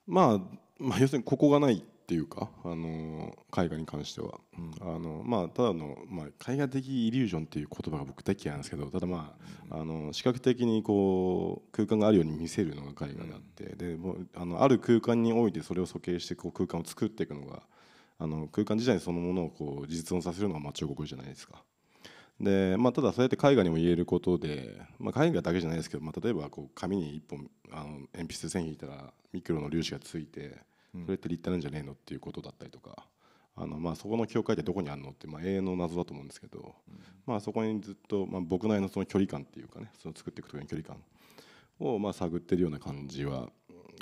まあ、まあ要するにここがないっていうか、あの絵画に関しては、うん、あのまあ、ただの、まあ、絵画的イリュージョンっていう言葉が僕大嫌いなんですけどただまあうん、あの視覚的にこう空間があるように見せるのが絵画であって、うん、でもあのある空間においてそれを素形してこう空間を作っていくのがあの空間自体そのものをこう実存させるのが彫刻じゃないですか。でまあ、ただそうやって絵画にも言えることで、まあ、絵画だけじゃないですけど、まあ、例えばこう紙に1本あの鉛筆線引いたらミクロの粒子がついてそれって立体なんじゃねえのっていうことだったりとか、あのまあそこの境界ってどこにあるのってまあ永遠の謎だと思うんですけど、まあ、そこにずっとまあ僕なりのその距離感っていうかねその作っていく時の距離感をまあ探ってるような感じは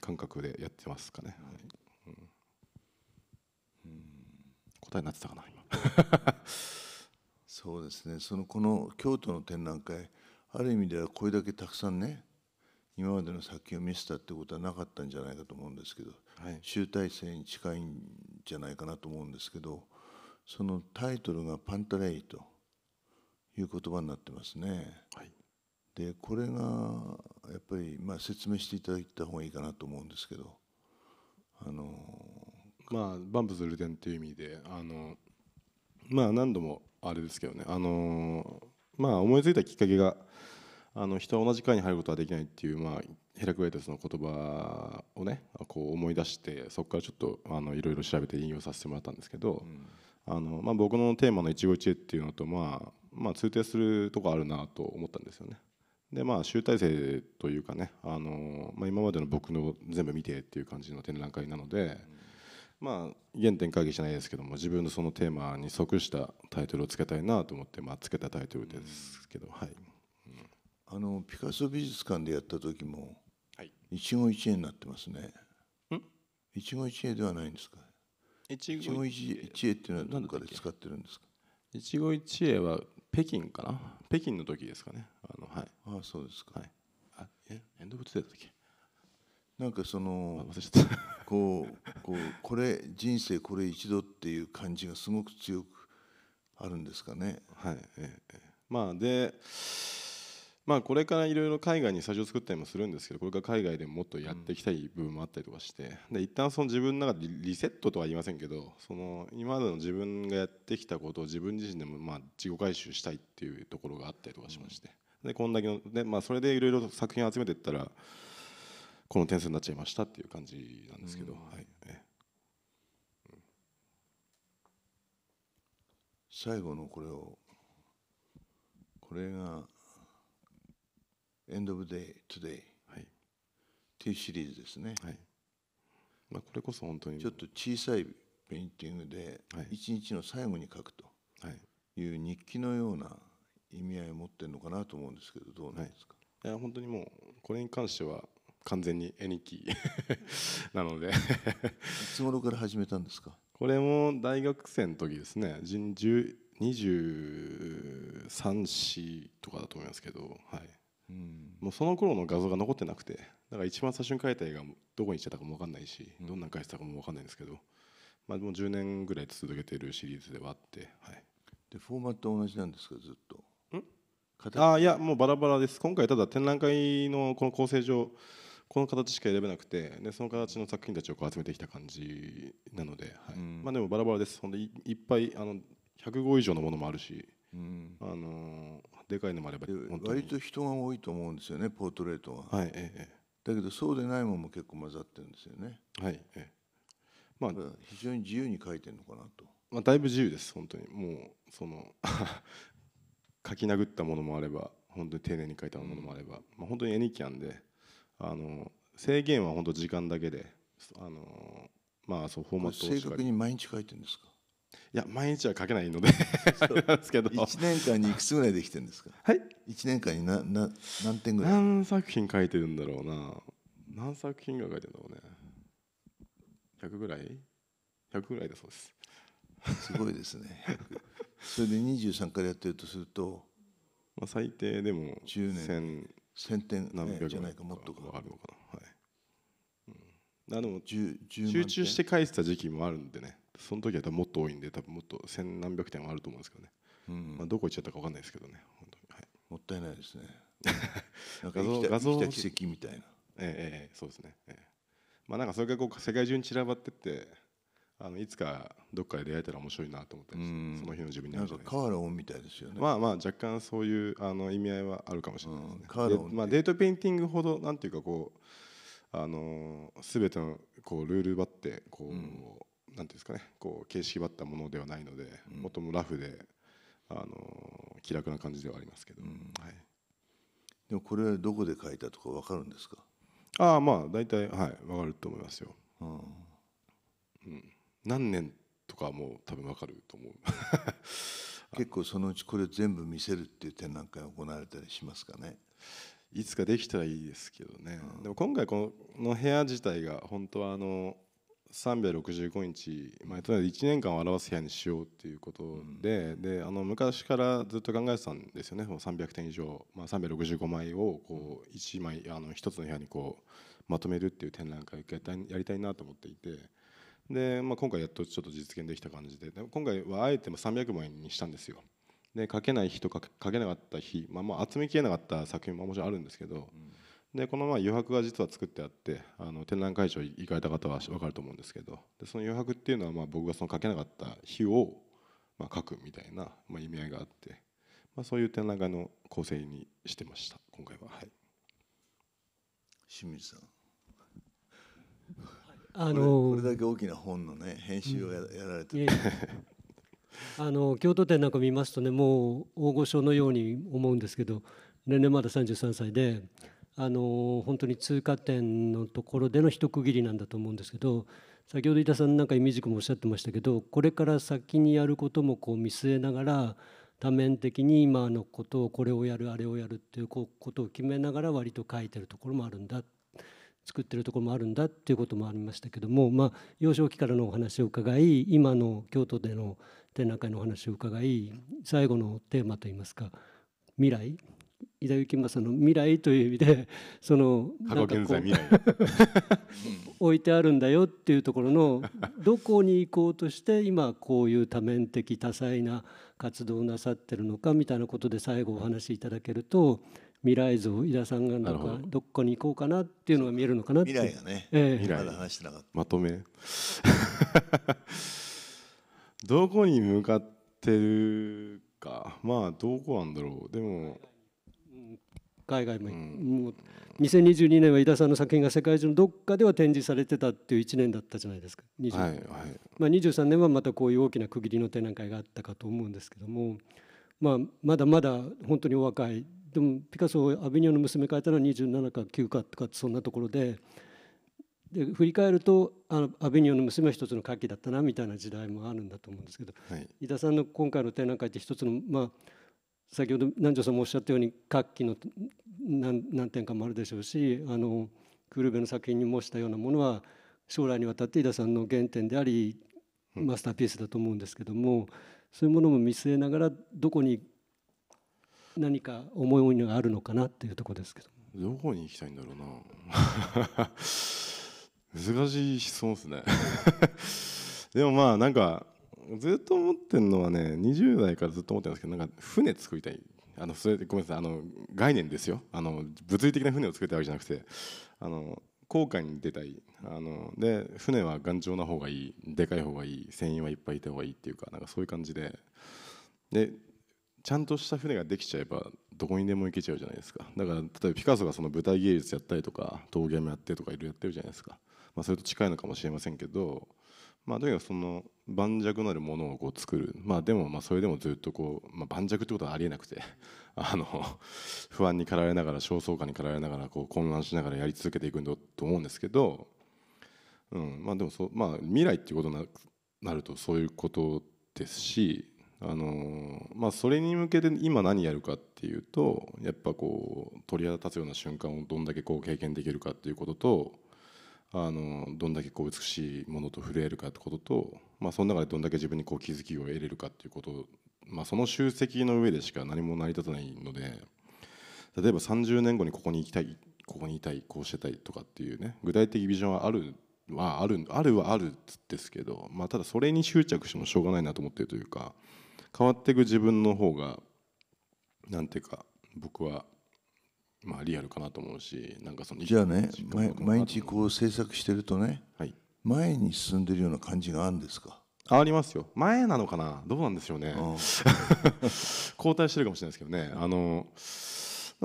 感覚でやってますかね。はいうん、答えになってたかな今そうですねそのこの京都の展覧会ある意味ではこれだけたくさんね今までの作品を見せたってことはなかったんじゃないかと思うんですけど、はい、集大成に近いんじゃないかなと思うんですけどそのタイトルが「パンタレイ」という言葉になってますね。はい、でこれがやっぱり、まあ、説明していただいた方がいいかなと思うんですけど。あのまあ、バンプズルデンっていう意味であのまあ、何度もあれですけどね、あのまあ、思いついたきっかけがあの人は同じ会に入ることはできないっていう、まあ、ヘラクレイテスの言葉をねこう思い出してそこからちょっとあのいろいろ調べて引用させてもらったんですけど、うん、あのまあ、僕のテーマの「一期一会」っていうのと、まあまあ、通底するとこあるなと思ったんですよね。でまあ、集大成というかね、あのまあ、今までの僕の全部見てっていう感じの展覧会なので、うんまあ、原点会議じゃないですけども自分のそのテーマに即したタイトルをつけたいなと思って、まあ、つけたタイトルですけど、はい、あのピカソ美術館でやった時も、はい、一期一会になってますね一期一会ではないんですか一期一会っていうのはどこかで使ってるんですか一期一会は北京かな北京の時ですかねあのはいああそうですかはいあえエンドブツデっけなんかその こうこうこれ人生これ一度っていう感じがすごく強くあるんですかね。はいええ、まあでまあこれからいろいろ海外にスタジオ作ったりもするんですけどこれから海外でもっとやっていきたい部分もあったりとかして、うん、で一旦その自分の中でリセットとは言いませんけどその今までの自分がやってきたことを自分自身でもまあ自己回収したいっていうところがあったりとかしまして、うん、でこんだけので、まあ、それでいろいろ作品を集めていったら。この点数になっちゃいましたっていう感じなんですけど、うん、はい、うん、最後のこれをこれが「エンド・オブ・デイ・トゥ・デイ」っていうシリーズですね、はいまあ、これこそ本当にちょっと小さいペインティングで一日の最後に書くという日記のような意味合いを持ってるのかなと思うんですけどどうなんですか、はい、いや本当にもうこれに関しては完全に絵日記 なのでいつ頃から始めたんですかこれも大学生の時ですね23詩とかだと思いますけど、はい、うん、もうその頃の画像が残ってなくてだから一番最初に描いた絵がどこに行っちゃったかも分かんないし、どんな描いてたかも分かんないんですけど、まあ、もう10年ぐらい続けているシリーズではあって、はい、でフォーマット同じなんですかずっとあいやもうバラバラです今回ただ展覧会のこの構成上この形しか選べなくてでその形の作品たちをこう集めてきた感じなので、はいまあ、でもバラバラですほんでいっぱいあの105以上のものもあるし、うん、あのでかいのもあれば割と人が多いと思うんですよねポートレートは、はいええ、だけどそうでないものも結構混ざってるんですよねはい、ええ、まあ非常に自由に描いてるのかなと、まあ、だいぶ自由です本当にもうその 書き殴ったものもあれば本当に丁寧に書いたものもあれば、まあ、本当に絵日キャンであの制限は本当時間だけであのまあそうフォーマットを正確に毎日書いてるんですかいや毎日は書けないのでなんですけど1年間にいくつぐらいできてるんですかはい1年間になな何点ぐらい何作品書いてるんだろうな何作品が書いてるんだろうね100ぐらい100ぐらいだそうですすごいですねそれで23からやってるとすると、まあ、最低でも10年1000点じゃないかもっとかあるのかな、はいうん、あの集中して返した時期もあるんでねその時は多分もっと多いんで多分もっと千何百点はあると思うんですけどね、うん、まあ、どこ行っちゃったか分かんないですけどね本当に、はい、もったいないですね なん画像奇跡みたいなええええ、そうですね、ええ、まあなんかそれがこう世界中に散らばってってあのいつかどっかで出会えたら面白いなと思ったりしてその日の自分になんかカーラオンみたいですよねまあまあ若干そういうあの意味合いはあるかもしれないですね、カーンまあ、デートペインティングほどなんていうかこうあの全てのこうルールばってこう、うん、なんていうんですかねこう形式ばったものではないので、うん、もっともラフであの気楽な感じではありますけど、うんはい、でもこれはどこで書いたとか分かるんですかああまあ大体はい分かると思いますよ、うん、うん何年とかも多分わかると思う 結構そのうちこれ全部見せるっていう展覧会が行われたりしますかねいつかできたらいいですけどね、うん、でも今回この部屋自体が本当はあの365日、まあ、と1年間を表す部屋にしようっていうことでうん、であの昔からずっと考えてたんですよね300点以上、まあ、365枚をこう1枚あの1つの部屋にこうまとめるっていう展覧会やりたいなと思っていて。で、まあ、今回やっとちょっと実現できた感じでで今回はあえて300枚にしたんですよで書けない日と書けなかった日、まあ、まあ集めきれなかった作品ももちろんあるんですけど、うん、でこのまあ余白が実は作ってあってあの展覧会場行かれた方は分かると思うんですけどでその余白っていうのはまあ僕がその書けなかった日をまあ書くみたいなまあ意味合いがあって、まあ、そういう展覧会の構成にしてました今回は、はい、清水さんあのこれだけ大きな本のね編集をや,、られて、あの京都展なんか見ますとねもう大御所のように思うんですけど年齢まだ33歳であの本当に通過点のところでの一区切りなんだと思うんですけど先ほど伊田さんなんか意味軸もおっしゃってましたけどこれから先にやることもこう見据えながら多面的に今のことをこれをやるあれをやるっていうことを決めながら割と書いてるところもあるんだっ作ってるところもあるんだっていうこともありましたけども、まあ、幼少期からのお話を伺い今の京都での展覧会のお話を伺い最後のテーマといいますか未来伊田幸正の未来という意味でその過去現在未来 置いてあるんだよっていうところのどこに行こうとして今こういう多面的多彩な活動をなさってるのかみたいなことで最後お話しいただけると。未来像井田さんがなんかどこに行こうかなっていうのが見えるのかなって未来がね、ええ、まだ話してなかったまとめ どこに向かってるかまあどこなんだろうでも海外も,、うん、もう2022年は井田さんの作品が世界中のどっかでは展示されてたっていう1年だったじゃないですか、20はいはいまあ、23年はまたこういう大きな区切りの展覧会があったかと思うんですけども、まあ、まだまだ本当にお若いでもピカソアビニョンの娘描いたのは27か9かとかそんなところでで振り返るとあのアビニョンの娘は一つの画期だったなみたいな時代もあるんだと思うんですけど、はい、井田さんの今回の展覧会って一つのまあ先ほど南條さんもおっしゃったように画期の何何点かもあるでしょうしあのクルベの作品に模したようなものは将来にわたって井田さんの原点でありマスターピースだと思うんですけども、そういうものも見据えながらどこに何か思いがあるのかなっていうとこですけどどこに行きたいんだろうな 難しい質問ですね でもまあなんかずっと思ってるのはね20代からずっと思ってるんですけどなんか船作りたいあのそれごめんなさいあの概念ですよあの物理的な船を作りたいわけじゃなくてあの航海に出たいあので船は頑丈な方がいいでかい方がいい船員はいっぱいいた方がいいっていうかなんかそういう感じででちゃんとした船ができちゃえばどこにでも行けちゃうじゃないですかだから例えばピカソがその舞台芸術やったりとか陶芸もやってとかいろいろやってるじゃないですか、まあ、それと近いのかもしれませんけど、まあ、とにかくその盤石なるものをこう作る、まあ、でもまあそれでもずっとこう、まあ、盤石ってことはありえなくて あの不安に駆られながら焦燥感に駆られながらこう混乱しながらやり続けていくんだと思うんですけど、うんまあ、でもそう、まあ、未来っていうことになるとそういうことですしあのまあ、それに向けて今何やるかっていうとやっぱこう鳥肌立つような瞬間をどんだけこう経験できるかっていうこととあのどんだけこう美しいものと触れ合えるかってことと、まあ、その中でどんだけ自分にこう気づきを得れるかっていうこと、まあ、その集積の上でしか何も成り立たないので例えば30年後にここに行きたいここにいたいこうしてたいとかっていうね具体的ビジョンはあるはあるあるはあるですけど、まあ、ただそれに執着してもしょうがないなと思ってるというか。変わっていく自分の方がなんていうか僕はまあリアルかなと思うしなんかそのじゃあね毎日こう制作してるとね、はい、前に進んでるような感じがあるんですかありますよ前なのかなどうなんでしょうね交代 してるかもしれないですけどねあの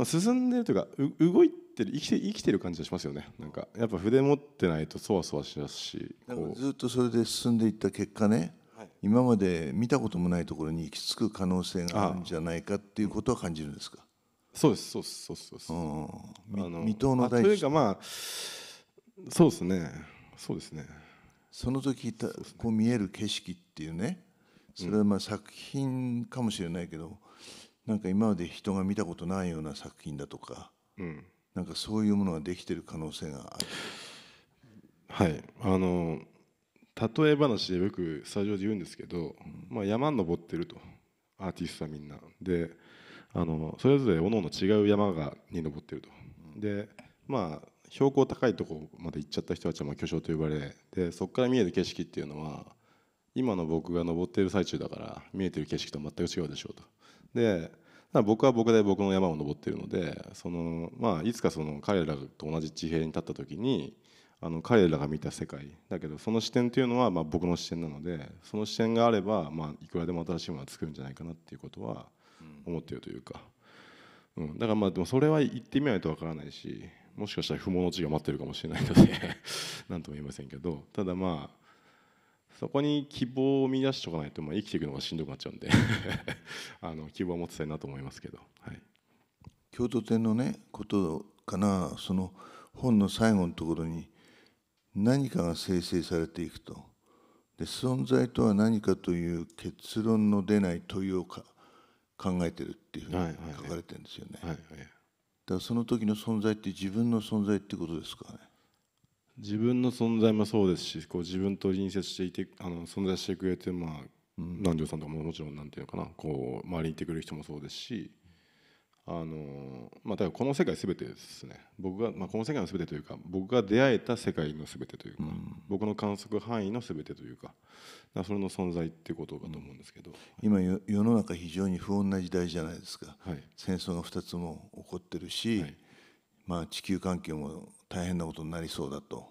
進んでるというか動いてる生きて生きてる感じがしますよねなんかやっぱ筆持ってないとそわそわしますしずっとそれで進んでいった結果ね今まで見たこともないところに行き着く可能性があるんじゃないかっていうことは感じるんですかそうですそうですそうですそうです、ん、あの未踏の大地というかまあそうですねそうですねその時たこう見える景色っていうねそれはまあ作品かもしれないけど、なんか今まで人が見たことないような作品だとか、うん、なんかそういうものができてる可能性がある。はいあの例え話でよくスタジオで言うんですけど、まあ、山登ってるとアーティストはみんなであのそれぞれおのの違う山がに登ってるとでまあ標高高いとこまで行っちゃった人たちはまあ巨匠と呼ばれでそこから見える景色っていうのは今の僕が登ってる最中だから見えてる景色と全く違うでしょうと。で僕は僕で僕の山を登ってるのでその、まあ、いつかその彼らと同じ地平に立った時にあの彼らが見た世界だけどその視点というのはまあ僕の視点なのでその視点があればまあいくらでも新しいものは作るんじゃないかなっていうことは思ってるというか、うん、だからまあでもそれは言ってみないとわからないしもしかしたら不毛の地が待ってるかもしれないので何 とも言えませんけどただまあそこに希望を見出しておかないとまあ生きていくのがしんどくなっちゃうんで あの希望を持ってたいなと思いますけど、はい、京都展のねことかなその本の最後のところに何かが生成されていくとで存在とは何かという結論の出ない問いをか考えてるっていうふうに書かれてるんですよね、はいはいだからその時の存在って自分の存在ってことですかね自分の存在もそうですしこう自分と隣接していてあの存在してくれてまあ、うん、南條さんとかももちろんなんていうのかなこう周りにいてくれる人もそうですしあのまあ、だこの世界全てですね僕が、まあ、この世界の全てというか僕が出会えた世界の全てというか、うん、僕の観測範囲の全てというかそれの存在っていうことだと思うんですけど、今世の中非常に不穏な時代じゃないですか、はい、戦争が2つも起こってるし、はい、まあ、地球環境も大変なことになりそうだと、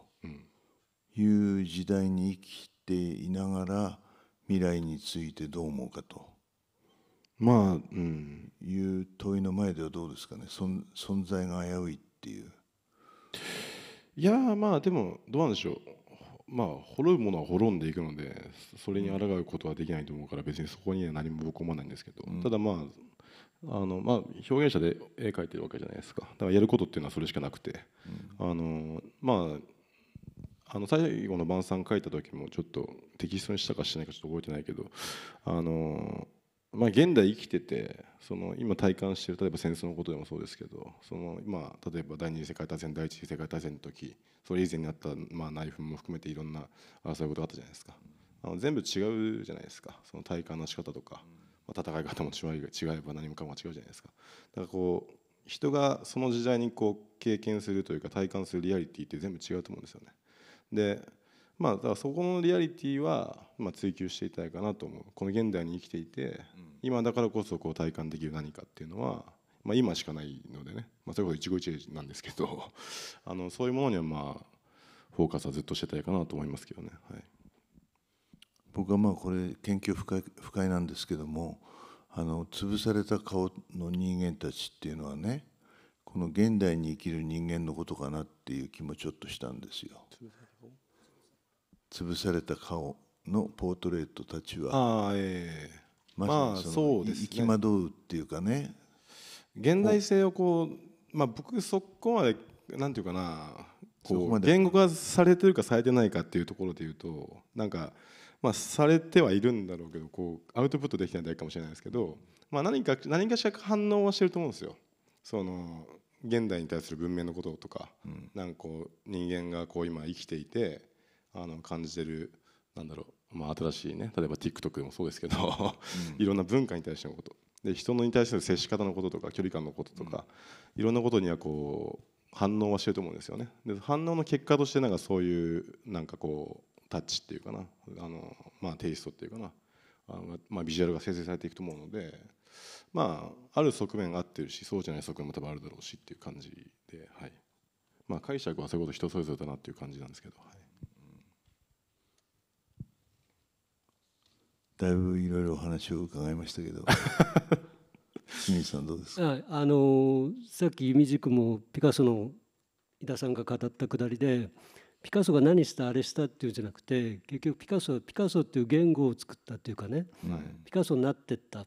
いう時代に生きていながら未来についてどう思うかと。まあ、うん、いう問いの前ではどうですかね存在が危ういっていういやまあでもどうなんでしょうまあ滅ぶものは滅んでいくのでそれに抗うことはできないと思うから別にそこには何も僕思わないんですけど、うん、ただまああのまあ、表現者で絵描いてるわけじゃないですかだからやることっていうのはそれしかなくて、うん、あのまああの最後の晩餐書いた時もちょっとテキストにしたかしないかちょっと覚えてないけどあのまあ、現代生きててその今体感してる例えば戦争のことでもそうですけどその今例えば第二次世界大戦第一次世界大戦の時それ以前にあった、まあ、内紛も含めていろんな争いことがあったじゃないですかあの全部違うじゃないですかその体感の仕方とか、まあ、戦い方も違えば何もかも違うじゃないですかだからこう人がその時代にこう経験するというか体感するリアリティって全部違うと思うんですよねでまあ、だからそこのリアリティはま追求していきたいかなと思うこの現代に生きていて、今だからこそこう体感できる何かっていうのは、ま今しかないのでね、まそれこそ一期一会なんですけど あのそういうものにはまあフォーカスはずっとしてたいかなと思いますけどね、はい、僕はまあこれ研究深い不快なんですけどもあの潰された顔の人間たちっていうのはねこの現代に生きる人間のことかなっていう気もちょっとしたんですよ。潰された顔のポートレートたちは、あ、えー、まさにその、まあね、行き惑うっていうかね現代性をこう、まあ、僕そこまでなんていうかなこう言語化されてるかされてないかっていうところで言うとなんか、まあ、されてはいるんだろうけどこうアウトプットできないだけかもしれないですけど、まあ、何か何かしら反応はしてると思うんですよ。その現代に対する文明のこととか,、うん、なんかこう人間がこう今生きていてあの感じてるなんだろう、まあ、新しいね例えば TikTok でもそうですけど、いろんな文化に対してのことで人に対する接し方のこととか距離感のこととか、いろんなことにはこう反応はしてると思うんですよねで反応の結果としてなんかそういうなんかこうタッチっていうかなあの、まあ、テイストっていうかなあの、まあ、ビジュアルが生成されていくと思うので、まあ、ある側面が合ってるしそうじゃない側面も多分あるだろうしっていう感じで、はいまあ、解釈はそういうこと人それぞれだなっていう感じなんですけど。はいだいぶいろいろお話を伺いましたけど 清水さんどうですか、はい、あのさっき弓塾もピカソの井田さんが語ったくだりでピカソが何したあれしたっていうんじゃなくて結局ピカソはピカソっていう言語を作ったっていうかね、はい、ピカソになってった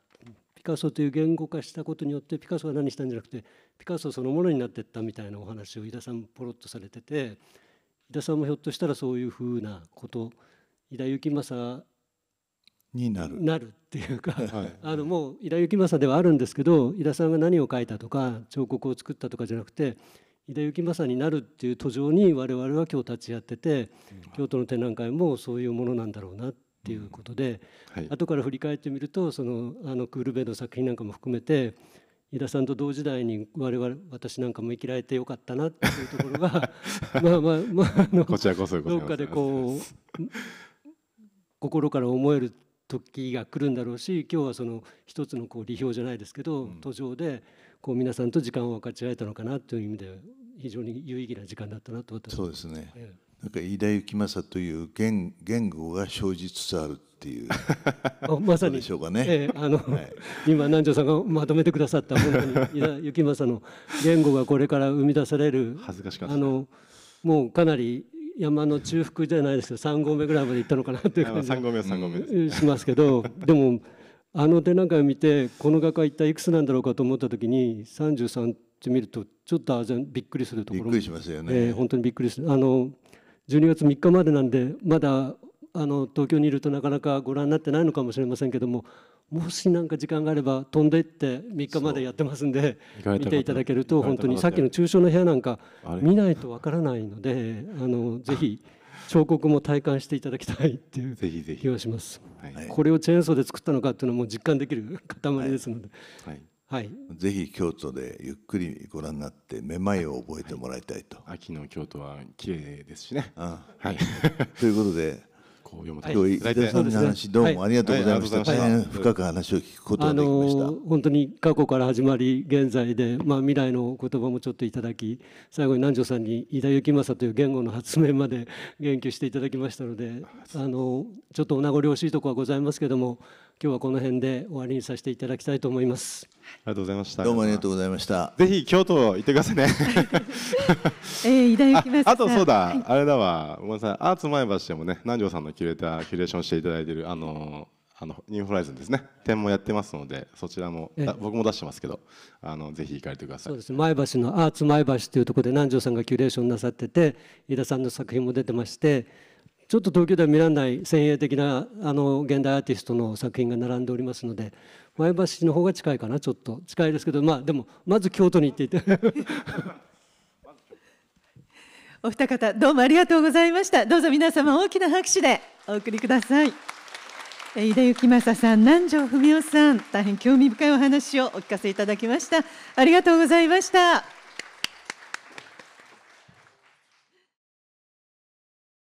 ピカソという言語化したことによってピカソが何したんじゃなくてピカソそのものになってったみたいなお話を井田さんポロッとされてて井田さんもひょっとしたらそういうふうなこと井田幸正になるなるっていうか、はい、あのもう伊田幸政ではあるんですけど伊田さんが何を書いたとか彫刻を作ったとかじゃなくて井田幸政になるっていう途上に我々は今日立ち会ってて、京都の展覧会もそういうものなんだろうなっていうことで、うん、はい、後から振り返ってみるとそのあのクールベの作品なんかも含めて伊田さんと同時代に我々私なんかも生きられてよかったなっていうところが まあまあまああのどっかでこう 心から思える時が来るんだろうし今日はその一つのこう理想じゃないですけど、途上でこう皆さんと時間を分かち合えたのかなという意味で非常に有意義な時間だったなとそうですね、ええ、なんか飯田幸政という言言語が生じつつあるっていう まさにええ、あの、今南條さんがまとめてくださった本当に飯田幸政の言語がこれから生み出される恥ずかしかった、ね、あのもうかなり山の中腹じゃないですけど3合目ぐらいまで行ったのかなっていう感じ3合目合目しますけどでもあの展覧会を見てこの画家一体いくつなんだろうかと思った時に33って見るとちょっとあびっくりするところびっくりしますよね、え本当にびっくりするあの12月3日までなんでまだあの東京にいるとなかなかご覧になってないのかもしれませんけどももし何か時間があれば飛んでって3日までやってますんで見ていただけると本当にさっきの中小の部屋なんか見ないとわからないのであのぜひ彫刻も体感していただきたいっていう気がします。これをチェーンソーで作ったのかっていうのも実感できる塊ですので、はいはい、ぜひ京都でゆっくりご覧になってめまいを覚えてもらいたいと、はい、秋の京都は綺麗ですしね。はい、ということで本を読むと、はい、大体さんの話、どうもありがとうございました、大変深く話を聞くことができました、本当に過去から始まり現在で、まあ、未来の言葉もちょっといただき最後に南條さんに井田幸正という言語の発明まで言及していただきましたのであのちょっとお名残惜しいところはございますけども今日はこの辺で終わりにさせていただきたいと思います。ありがとうございました。どうもありがとうございました。ぜひ京都行ってくださいね。えー、いただきますあとそうだ、はい、あれだわ、ごめんなさい、アーツ前橋でもね、南條さんのキュレーター、キュレーションしていただいてる、あのー。あのニューホライズンですね点もやってますのでそちらも、ええ、僕も出してますけどあのぜひ行かれてくださいそうです前橋のアーツ前橋というところで南條さんがキュレーションなさってて井田さんの作品も出てましてちょっと東京では見られない先鋭的なあの現代アーティストの作品が並んでおりますので前橋の方が近いかなちょっと近いですけどまあでもまず京都に行っていて お二方どうもありがとうございましたどうぞ皆様大きな拍手でお送りください井出幸正さん南條文夫さん大変興味深いお話をお聞かせいただきましたありがとうございました